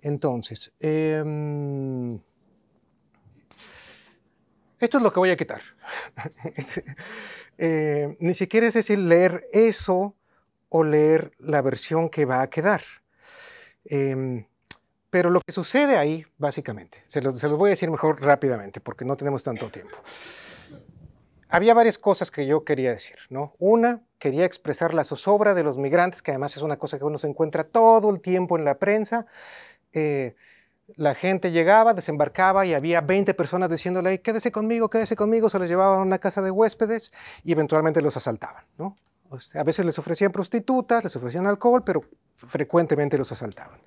Entonces, em, esto es lo que voy a quitar. Eh, ni siquiera es decir leer eso o leer la versión que va a quedar. Em, pero lo que sucede ahí, básicamente, se los, voy a decir mejor rápidamente porque no tenemos tanto tiempo. Había varias cosas que yo quería decir, ¿no? Una, quería expresar la zozobra de los migrantes, que además es una cosa que uno se encuentra todo el tiempo en la prensa. Eh, la gente llegaba, desembarcaba y había 20 personas diciéndole, quédese conmigo, quédese conmigo, se los llevaban a una casa de huéspedes y eventualmente los asaltaban. a veces les ofrecían prostitutas, les ofrecían alcohol, pero frecuentemente los asaltaban.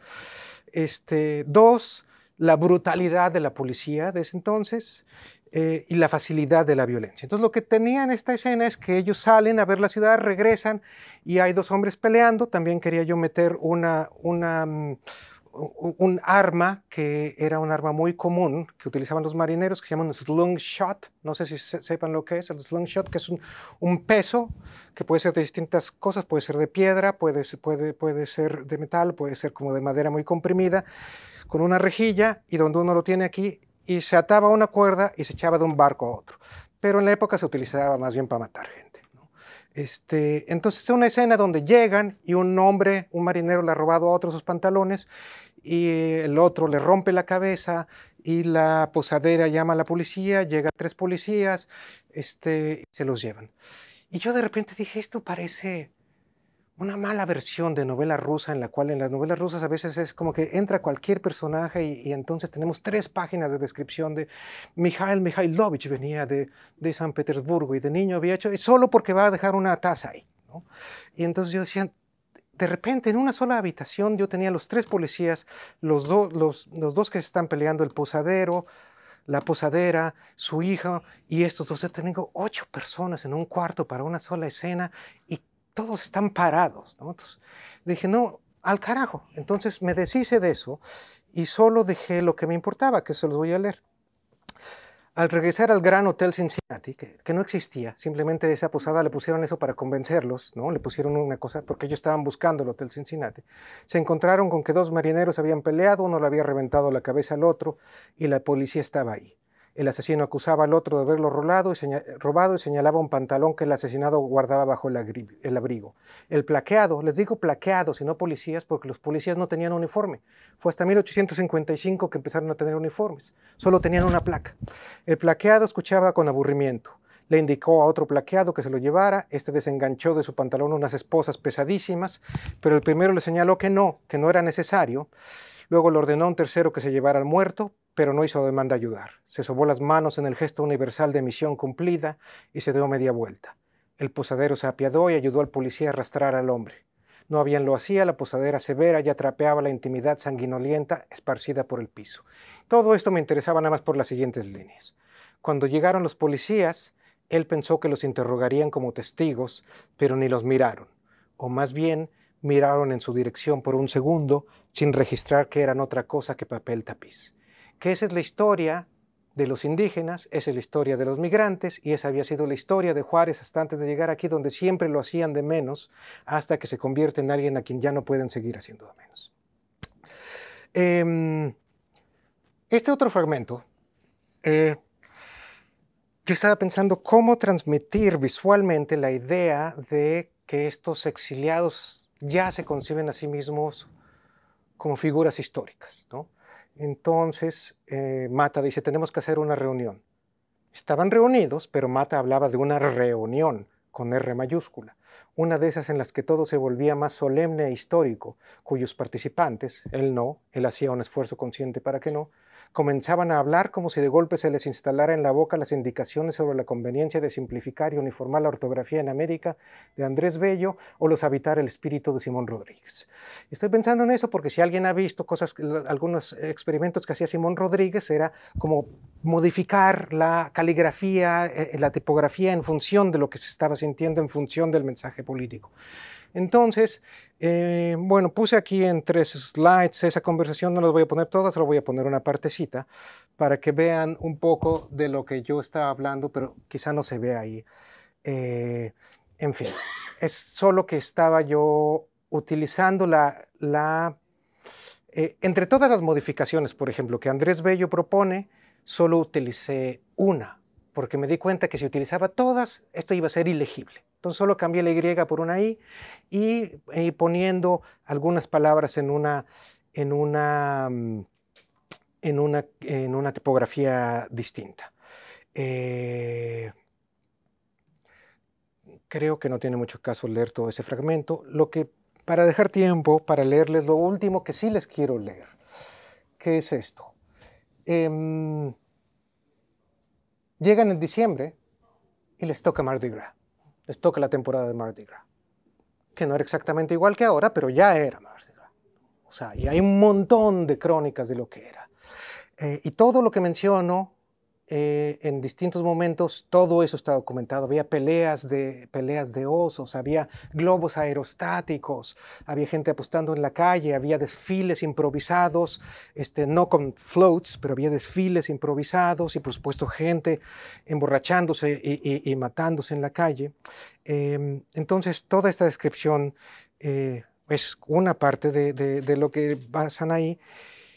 Este, dos, la brutalidad de la policía de ese entonces eh, y la facilidad de la violencia. Entonces lo que tenía en esta escena es que ellos salen a ver la ciudad, regresan y hay dos hombres peleando. También quería yo meter una, una, mm, un arma que era un arma muy común que utilizaban los marineros que se llama un slung shot. No sé si sepan lo que es el slung shot, que es un, peso que puede ser de distintas cosas, puede ser de piedra, puede, puede, puede ser de metal, puede ser como de madera muy comprimida, con una rejilla y donde uno lo tiene aquí y se ataba a una cuerda y se echaba de un barco a otro. Pero en la época se utilizaba más bien para matar gente. Este, entonces es una escena donde llegan y un hombre, un marinero le ha robado a otro sus pantalones y el otro le rompe la cabeza y la posadera llama a la policía, llegan tres policías, este, y se los llevan. Y yo de repente dije, esto parece una mala versión de novela rusa en la cual en las novelas rusas a veces es como que entra cualquier personaje y, entonces tenemos tres páginas de descripción de Mikhail Mikhailovich venía de, San Petersburgo y de niño había hecho, solo porque va a dejar una taza ahí. Y entonces yo decía, de repente en una sola habitación yo tenía los tres policías, los, los, los dos que están peleando, el posadero, la posadera, su hija y estos dos. Tengo ocho personas en un cuarto para una sola escena y todos están parados. ¿no? dije, no, al carajo. Entonces me deshice de eso y solo dejé lo que me importaba, que se los voy a leer. Al regresar al Gran Hotel Cincinnati, que, no existía, simplemente esa posada le pusieron eso para convencerlos, ¿no? Le pusieron una cosa, porque ellos estaban buscando el Hotel Cincinnati. Se encontraron con que dos marineros habían peleado, uno le había reventado la cabeza al otro y la policía estaba ahí. El asesino acusaba al otro de haberlo robado y señalaba un pantalón que el asesinado guardaba bajo el, abrigo. El plaqueado, les digo plaqueados y no policías porque los policías no tenían uniforme. Fue hasta 1855 que empezaron a tener uniformes. Solo tenían una placa. El plaqueado escuchaba con aburrimiento. Le indicó a otro plaqueado que se lo llevara, este desenganchó de su pantalón unas esposas pesadísimas, pero el primero le señaló que no, que no era necesario. Luego le ordenó a un tercero que se llevara al muerto, pero no hizo demanda ayudar. Se sobó las manos en el gesto universal de misión cumplida y se dio media vuelta. El posadero se apiadó y ayudó al policía a arrastrar al hombre. No habían lo hacía, la posadera severa ya trapeaba la intimidad sanguinolienta esparcida por el piso. Todo esto me interesaba nada más por las siguientes líneas. Cuando llegaron los policías, él pensó que los interrogarían como testigos, pero ni los miraron. O más bien, miraron en su dirección por un segundo, sin registrar que eran otra cosa que papel tapiz que esa es la historia de los indígenas, esa es la historia de los migrantes y esa había sido la historia de Juárez hasta antes de llegar aquí, donde siempre lo hacían de menos hasta que se convierte en alguien a quien ya no pueden seguir haciendo de menos. Em, este otro fragmento, eh, yo estaba pensando cómo transmitir visualmente la idea de que estos exiliados ya se conciben a sí mismos como figuras históricas, ¿no? Entonces, eh, Mata dice, tenemos que hacer una reunión. Estaban reunidos, pero Mata hablaba de una reunión con R mayúscula, una de esas en las que todo se volvía más solemne e histórico, cuyos participantes, él no, él hacía un esfuerzo consciente para que no, comenzaban a hablar como si de golpe se les instalara en la boca las indicaciones sobre la conveniencia de simplificar y uniformar la ortografía en América de Andrés Bello o los habitar el espíritu de Simón Rodríguez. Estoy pensando en eso porque si alguien ha visto cosas, algunos experimentos que hacía Simón Rodríguez era como modificar la caligrafía, eh, eh, la tipografía en función de lo que se estaba sintiendo, en función del mensaje político. Entonces, eh, bueno, puse aquí en tres slides esa conversación, no las voy a poner todas, lo voy a poner una partecita para que vean un poco de lo que yo estaba hablando, pero quizá no se vea ahí. Eh, en fin, es solo que estaba yo utilizando la... la eh, entre todas las modificaciones, por ejemplo, que Andrés Bello propone, solo utilicé una, porque me di cuenta que si utilizaba todas, esto iba a ser ilegible. Entonces solo cambié la Y por una I y, eh, poniendo algunas palabras en una, en una, mm, en una, tipografía distinta. Eh, creo que no tiene mucho caso leer todo ese fragmento. Lo que, para dejar tiempo para leerles lo último que sí les quiero leer, que es esto. Em, llegan en diciembre y les toca Mardi Gras les toca la temporada de Mardi Gras, que no era exactamente igual que ahora, pero ya era Mardi Gras. O sea, y hay un montón de crónicas de lo que era. Eh, y todo lo que menciono eh, en distintos momentos, todo eso está documentado. Había peleas de, peleas de osos, había globos aerostáticos, había gente apostando en la calle, había desfiles improvisados, este, no con floats, pero había desfiles improvisados y por supuesto gente emborrachándose y, matándose en la calle. Em, entonces, toda esta descripción eh, es una parte de, lo que pasan ahí.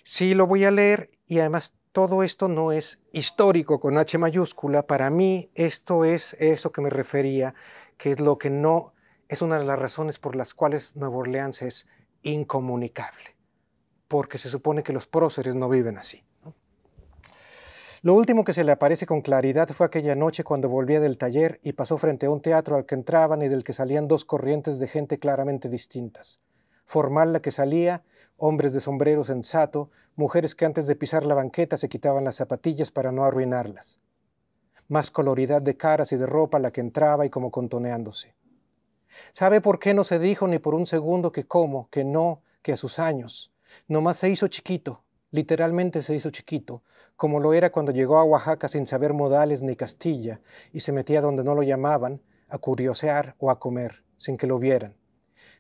Sí lo voy a leer y además todo esto no es histórico con H mayúscula, para mí esto es eso que me refería, que es lo que no, es una de las razones por las cuales Nueva Orleans es incomunicable, porque se supone que los próceres no viven así. Lo último que se le aparece con claridad fue aquella noche cuando volvía del taller y pasó frente a un teatro al que entraban y del que salían dos corrientes de gente claramente distintas formal la que salía, hombres de sombrero sensato, mujeres que antes de pisar la banqueta se quitaban las zapatillas para no arruinarlas. Más coloridad de caras y de ropa la que entraba y como contoneándose. ¿Sabe por qué no se dijo ni por un segundo que cómo, que no, que a sus años? Nomás se hizo chiquito, literalmente se hizo chiquito, como lo era cuando llegó a Oaxaca sin saber modales ni Castilla y se metía donde no lo llamaban, a curiosear o a comer, sin que lo vieran.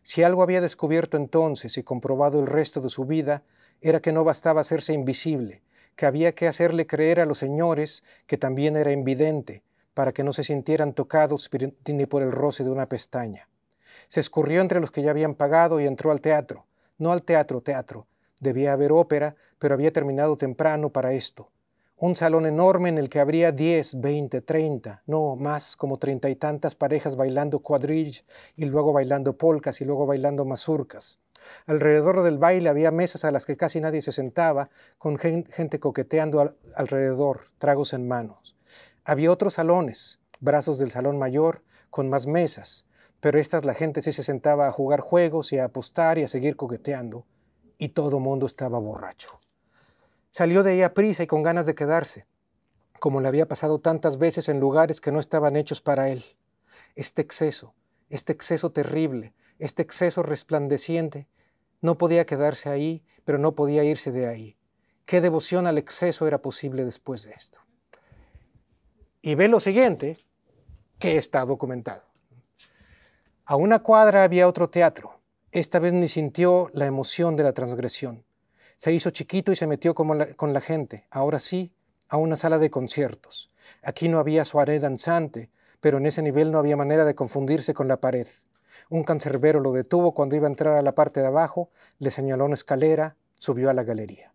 Si algo había descubierto entonces y comprobado el resto de su vida, era que no bastaba hacerse invisible, que había que hacerle creer a los señores que también era invidente, para que no se sintieran tocados ni por el roce de una pestaña. Se escurrió entre los que ya habían pagado y entró al teatro. No al teatro, teatro. Debía haber ópera, pero había terminado temprano para esto un salón enorme en el que habría 10, 20, 30, no más, como treinta y tantas parejas bailando cuadrille y luego bailando polcas y luego bailando mazurcas. Alrededor del baile había mesas a las que casi nadie se sentaba, con gente coqueteando alrededor, tragos en manos. Había otros salones, brazos del salón mayor, con más mesas, pero estas la gente sí se sentaba a jugar juegos y a apostar y a seguir coqueteando, y todo mundo estaba borracho. Salió de ahí a prisa y con ganas de quedarse, como le había pasado tantas veces en lugares que no estaban hechos para él. Este exceso, este exceso terrible, este exceso resplandeciente, no podía quedarse ahí, pero no podía irse de ahí. ¿Qué devoción al exceso era posible después de esto? Y ve lo siguiente, que está documentado. A una cuadra había otro teatro. Esta vez ni sintió la emoción de la transgresión. Se hizo chiquito y se metió con la, gente, ahora sí, a una sala de conciertos. Aquí no había soirée danzante, pero en ese nivel no había manera de confundirse con la pared. Un cancerbero lo detuvo cuando iba a entrar a la parte de abajo, le señaló una escalera, subió a la galería.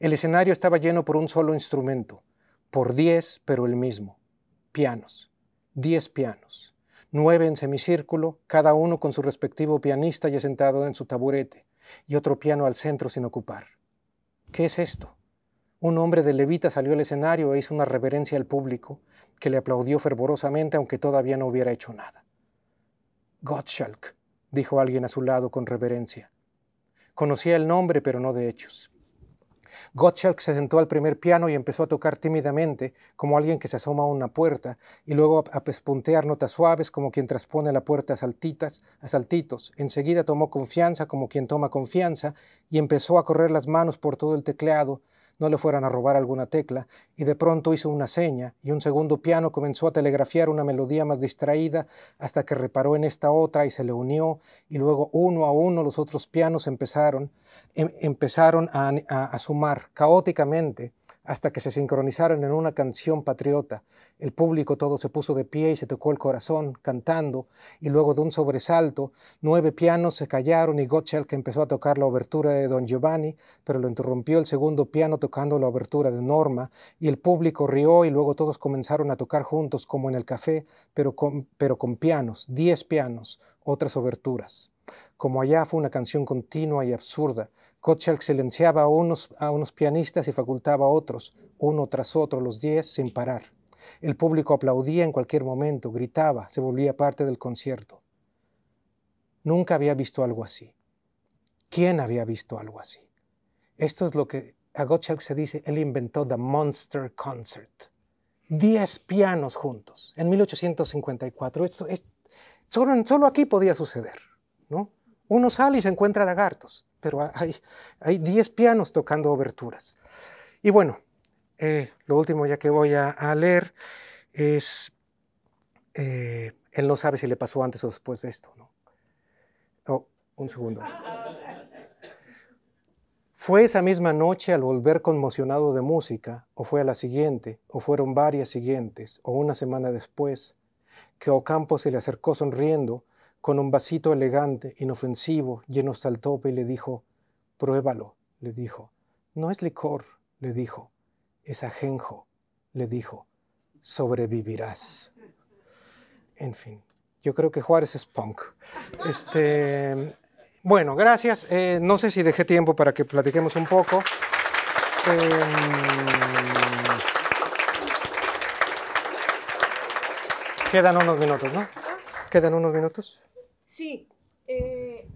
El escenario estaba lleno por un solo instrumento, por diez, pero el mismo, pianos, diez pianos, nueve en semicírculo, cada uno con su respectivo pianista ya sentado en su taburete y otro piano al centro sin ocupar. ¿Qué es esto? Un hombre de levita salió al escenario e hizo una reverencia al público, que le aplaudió fervorosamente aunque todavía no hubiera hecho nada. Gottschalk, dijo alguien a su lado con reverencia. Conocía el nombre, pero no de hechos. Gottschalk se sentó al primer piano y empezó a tocar tímidamente, como alguien que se asoma a una puerta, y luego a pespuntear notas suaves como quien traspone la puerta a, saltitas, a saltitos. Enseguida tomó confianza como quien toma confianza y empezó a correr las manos por todo el teclado, no le fueran a robar alguna tecla, y de pronto hizo una seña, y un segundo piano comenzó a telegrafiar una melodía más distraída hasta que reparó en esta otra y se le unió, y luego uno a uno los otros pianos empezaron, em, empezaron a sumar caóticamente hasta que se sincronizaron en una canción patriota. El público todo se puso de pie y se tocó el corazón cantando, y luego de un sobresalto, nueve pianos se callaron y Gottschalk empezó a tocar la obertura de Don Giovanni, pero lo interrumpió el segundo piano tocando la obertura de Norma, y el público rió y luego todos comenzaron a tocar juntos como en el café, pero con, pero con pianos, diez pianos, otras oberturas. Como allá fue una canción continua y absurda. Gottschalk silenciaba a unos, a unos pianistas y facultaba a otros, uno tras otro, los diez, sin parar. El público aplaudía en cualquier momento, gritaba, se volvía parte del concierto. Nunca había visto algo así. ¿Quién había visto algo así? Esto es lo que a Gottschalk se dice, él inventó The Monster Concert. Diez pianos juntos, en 1854. Esto, solo aquí podía suceder. Uno sale y se encuentra lagartos, pero hay, 10 pianos tocando oberturas. Y bueno, eh, lo último ya que voy a, leer es, eh, él no sabe si le pasó antes o después de esto, oh, un segundo. ¿Fue esa misma noche al volver conmocionado de música, o fue a la siguiente, o fueron varias siguientes, o una semana después, que Ocampo se le acercó sonriendo con un vasito elegante, inofensivo, lleno hasta el tope, y le dijo, pruébalo, le dijo. No es licor, le dijo, es ajenjo, le dijo, sobrevivirás. En fin, yo creo que Juárez es punk. Este, bueno, gracias. Eh, no sé si dejé tiempo para que platiquemos un poco. Em, quedan unos minutos, ¿no? Quedan unos minutos. Eh, eh,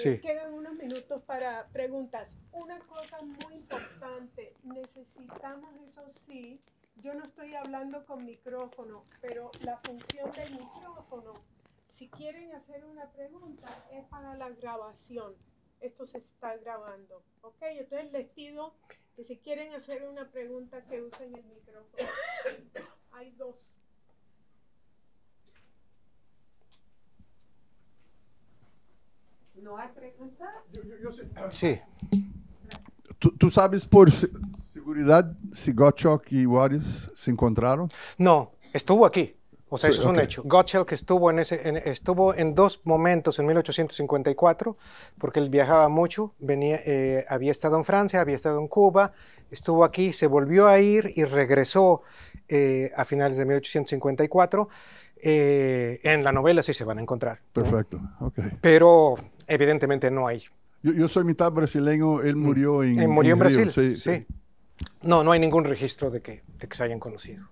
sí, quedan unos minutos para preguntas. Una cosa muy importante, necesitamos eso sí, yo no estoy hablando con micrófono, pero la función del micrófono, si quieren hacer una pregunta, es para la grabación. Esto se está grabando, ¿ok? Entonces les pido que si quieren hacer una pregunta, que usen el micrófono. Hay dos. ¿No hay preguntas? Sí. ¿Tú, sabes por seguridad si Gottschalk y warris se encontraron? No, estuvo aquí. O sea, eso es un hecho. Gottschalk estuvo en, ese, estuvo en dos momentos en 1854, porque él viajaba mucho, venía, eh, había estado en Francia, había estado en Cuba, estuvo aquí, se volvió a ir y regresó eh, a finales de 1854. Eh, en la novela sí se van a encontrar. Perfecto, ¿no? Pero evidentemente no hay. Yo, soy mitad brasileño, él mm. murió en, murió en, Brasil. sí, No, no hay ningún registro de que, se hayan conocido.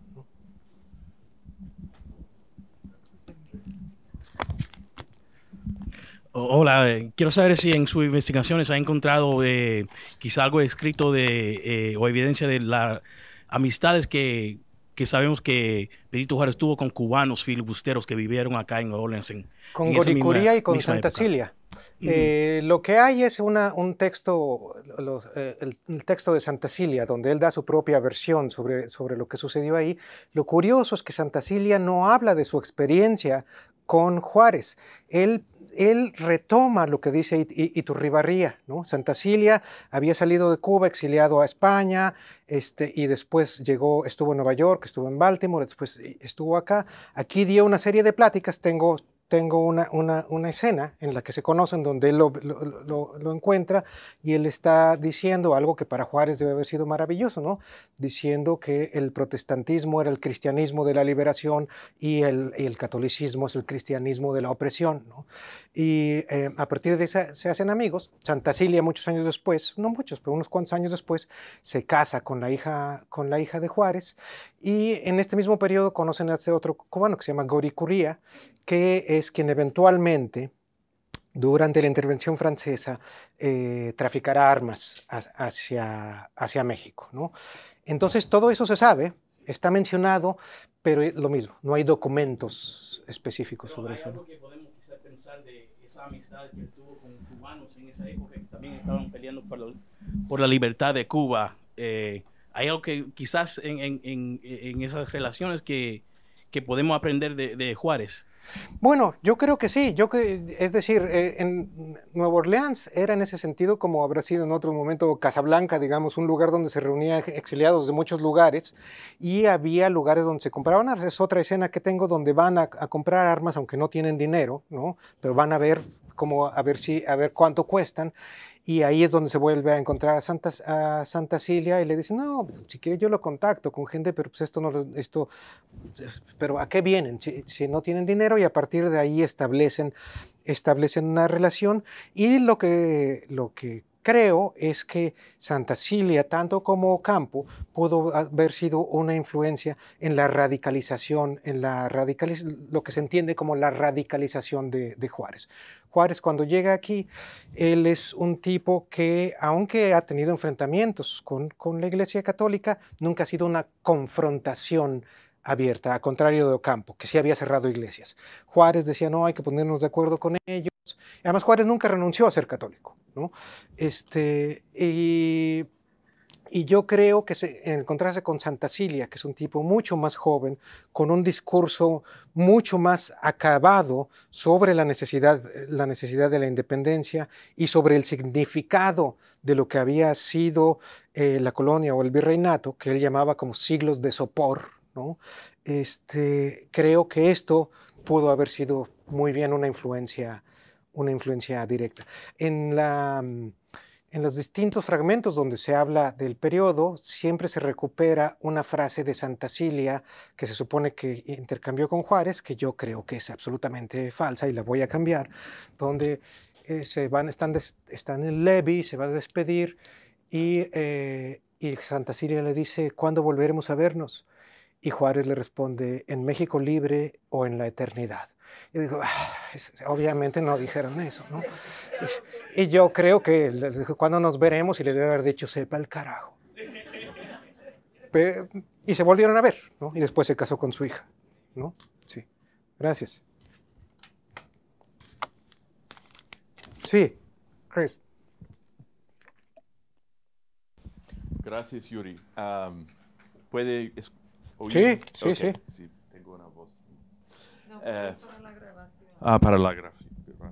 Hola, eh, quiero saber si en sus investigaciones ha encontrado eh, quizá algo escrito de, eh, o evidencia de las amistades que, que, sabemos que Benito Juárez estuvo con cubanos filibusteros que vivieron acá en New Orleans. con Goricuría y con Santa Cilia. Eh, lo que hay es un texto, eh, el, texto de Cilia, donde él da su propia versión sobre, sobre lo que sucedió ahí. Lo curioso es que Cilia no habla de su experiencia con Juárez. Él, él retoma lo que dice Iturribarría, ¿no? Cilia había salido de Cuba, exiliado a España, este, y después llegó, estuvo en Nueva York, estuvo en Baltimore, después eh, estuvo acá. Aquí dio una serie de pláticas, tengo tengo una, escena en la que se conocen, donde él lo, encuentra y él está diciendo algo que para Juárez debe haber sido maravilloso, ¿no? Diciendo que el protestantismo era el cristianismo de la liberación y el, catolicismo es el cristianismo de la opresión, Y eh, a partir de eso se hacen amigos. Santa Cilia, muchos años después, no muchos, pero unos cuantos años después, se casa con la hija, de Juárez y en este mismo periodo conocen a este otro cubano que se llama Gori que es quien eventualmente, durante la intervención francesa, eh, traficará armas hacia, hacia México. ¿no? Entonces, todo eso se sabe, está mencionado, pero lo mismo, no hay documentos específicos sobre sobre hay eso. Algo que podemos quizás pensar de esa amistad que tuvo con cubanos en esa época que también estaban peleando por la, libertad de Cuba. Eh, hay algo que quizás en, esas relaciones que, que podemos aprender de Juárez. Bueno, yo creo que sí. Yo que, es decir, eh, en Nueva Orleans era en ese sentido como habrá sido en otro momento Casablanca, digamos, un lugar donde se reunían exiliados de muchos lugares y había lugares donde se compraban armas. Es otra escena que tengo donde van a, comprar armas, aunque no tienen dinero, ¿no? Pero van a ver cómo, a ver si, a ver cuánto cuestan y ahí es donde se vuelve a encontrar a Santa, a Santa Cilia y le dice, no, pues, si quiere yo lo contacto con gente, pero pues esto no, esto, pues, pero ¿a qué vienen? Si, si no tienen dinero y a partir de ahí establecen, establecen una relación y lo que, lo que creo es que Santa Cilia, tanto como Campo, pudo haber sido una influencia en la radicalización, en la radical lo que se entiende como la radicalización de, Juárez. Juárez, cuando llega aquí, él es un tipo que, aunque ha tenido enfrentamientos con, con la Iglesia Católica, nunca ha sido una confrontación abierta, a contrario de Ocampo, que sí había cerrado iglesias. Juárez decía, no, hay que ponernos de acuerdo con ellos Además, Juárez nunca renunció a ser católico, Este, y, yo creo que se, en contraste con Cilia, que es un tipo mucho más joven, con un discurso mucho más acabado sobre la necesidad, la necesidad de la independencia y sobre el significado de lo que había sido eh, la colonia o el virreinato, que él llamaba como siglos de sopor, ¿no? Este, creo que esto pudo haber sido muy bien una influencia una influencia directa. En, en los distintos fragmentos donde se habla del periodo, siempre se recupera una frase de Santa Cilia que se supone que intercambió con Juárez, que yo creo que es absolutamente falsa y la voy a cambiar, donde eh, se van, están, están en Levi, se va a despedir y, eh, y Santa Cilia le dice, ¿cuándo volveremos a vernos? Y Juárez le responde, en México libre o en la eternidad. Y digo, ah, obviamente no dijeron eso, ¿no? Y, yo creo que cuando nos veremos? Y le debe haber dicho, sepa el carajo. y se volvieron a ver, ¿no? Y después se casó con su hija, ¿no? Sí. Gracias. Sí, Chris. Gracias, Yuri. ¿Puede oír? Sí, sí, sí, sí. Tengo una voz. Eh, ah, para la ah,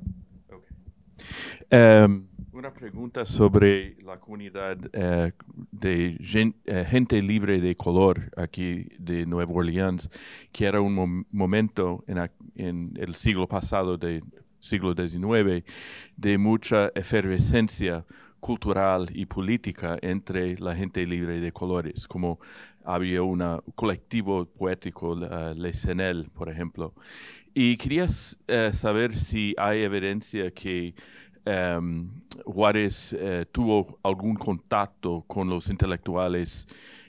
em, una pregunta sobre la comunidad eh, de eh, gente libre de color aquí de Nueva Orleans, que era un momento en, el siglo pasado, de siglo XIX, de mucha efervescencia cultural y política entre la gente libre de colores, como había un colectivo poético, le snl por ejemplo. Y querías eh, saber si hay evidencia que em, Juárez eh, tuvo algún contacto con los intelectuales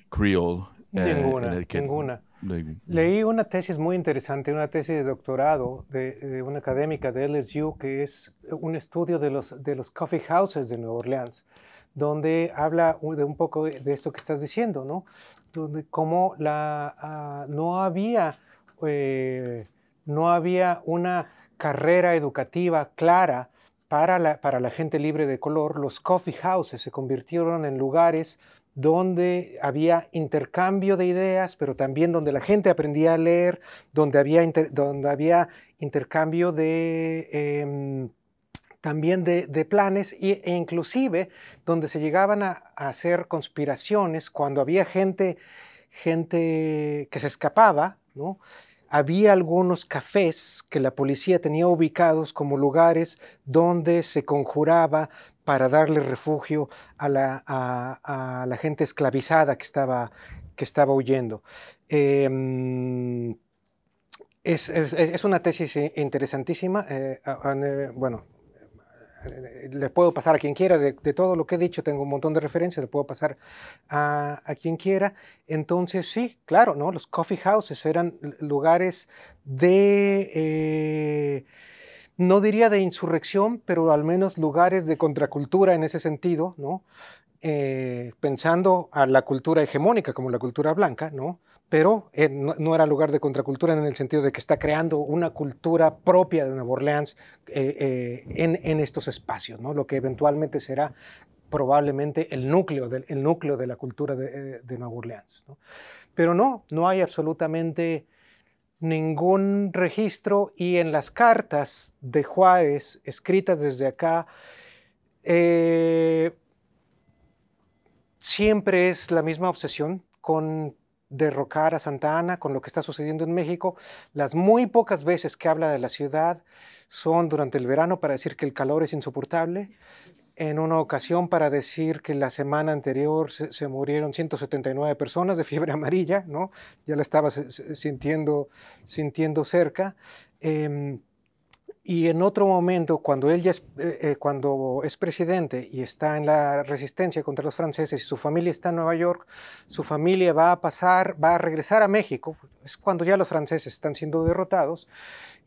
creol. Eh, ninguna, ninguna. Leí una tesis muy interesante, una tesis de doctorado de, una académica de LSU que es un estudio de los, de los coffee houses de Nueva Orleans, donde habla de un poco de esto que estás diciendo, ¿no? donde como la, ah, no, había, eh, no había una carrera educativa clara para la, para la, gente libre de color, los coffee houses se convirtieron en lugares donde había intercambio de ideas, pero también donde la gente aprendía a leer, donde había, donde había intercambio de... Em, también de, planes e, inclusive donde se llegaban a, hacer conspiraciones cuando había gente, gente que se escapaba, ¿no? Había algunos cafés que la policía tenía ubicados como lugares donde se conjuraba para darle refugio a la, gente esclavizada que estaba, que estaba huyendo. Em, es, una tesis interesantísima. Eh, bueno, le puedo pasar a quien quiera, de, todo lo que he dicho tengo un montón de referencias, le puedo pasar a, quien quiera. Entonces sí, claro, ¿no? Los coffee houses eran lugares de, eh, no diría de insurrección, pero al menos lugares de contracultura en ese sentido, ¿no? Eh, pensando a la cultura hegemónica como la cultura blanca, ¿no? pero eh, no, era lugar de contracultura en el sentido de que está creando una cultura propia de Nueva Orleans eh, eh, en, estos espacios, lo que eventualmente será probablemente el núcleo, del, núcleo de la cultura de, de Nueva Orleans. Pero no, no hay absolutamente ningún registro y en las cartas de Juárez escritas desde acá, siempre es la misma obsesión con derrocar a Santa Ana con lo que está sucediendo en México. Las muy pocas veces que habla de la ciudad son durante el verano para decir que el calor es insoportable, en una ocasión para decir que la semana anterior se, murieron 179 personas de fiebre amarilla, ¿no? Ya la estaba sintiendo, sintiendo cerca. Em, y en otro momento, cuando él ya es, eh, eh, cuando es presidente y está en la resistencia contra los franceses y su familia está en Nueva York, su familia va a pasar, va a regresar a México, es cuando ya los franceses están siendo derrotados,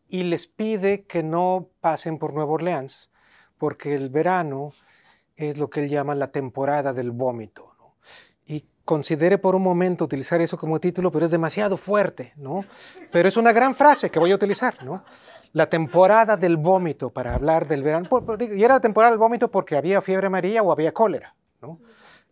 y les pide que no pasen por Nueva Orleans, porque el verano es lo que él llama la temporada del vómito considere por un momento utilizar eso como título, pero es demasiado fuerte, ¿no? Pero es una gran frase que voy a utilizar, ¿no? La temporada del vómito para hablar del verano. Y era la temporada del vómito porque había fiebre amarilla o había cólera, ¿no?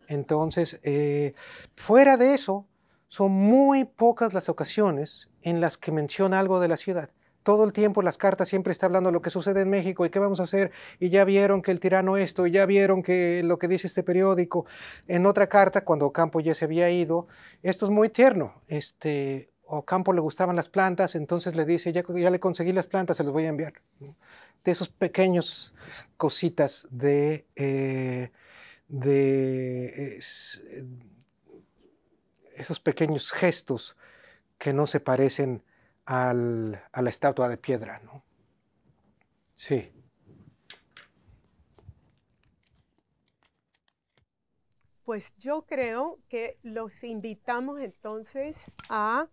Entonces, eh, fuera de eso, son muy pocas las ocasiones en las que menciona algo de la ciudad todo el tiempo las cartas siempre está hablando de lo que sucede en México y qué vamos a hacer y ya vieron que el tirano esto y ya vieron que lo que dice este periódico en otra carta cuando Ocampo ya se había ido esto es muy tierno este Ocampo le gustaban las plantas entonces le dice ya ya le conseguí las plantas se las voy a enviar de esos pequeños cositas de eh, de esos pequeños gestos que no se parecen a la estatua de piedra, ¿no? Sí. Pues yo creo que los invitamos entonces a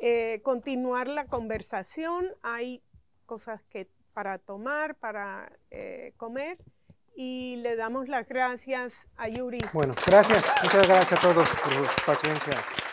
eh, continuar la conversación. Hay cosas que para tomar, para eh, comer. Y le damos las gracias a Yuri. Bueno, gracias. Muchas gracias a todos por su paciencia.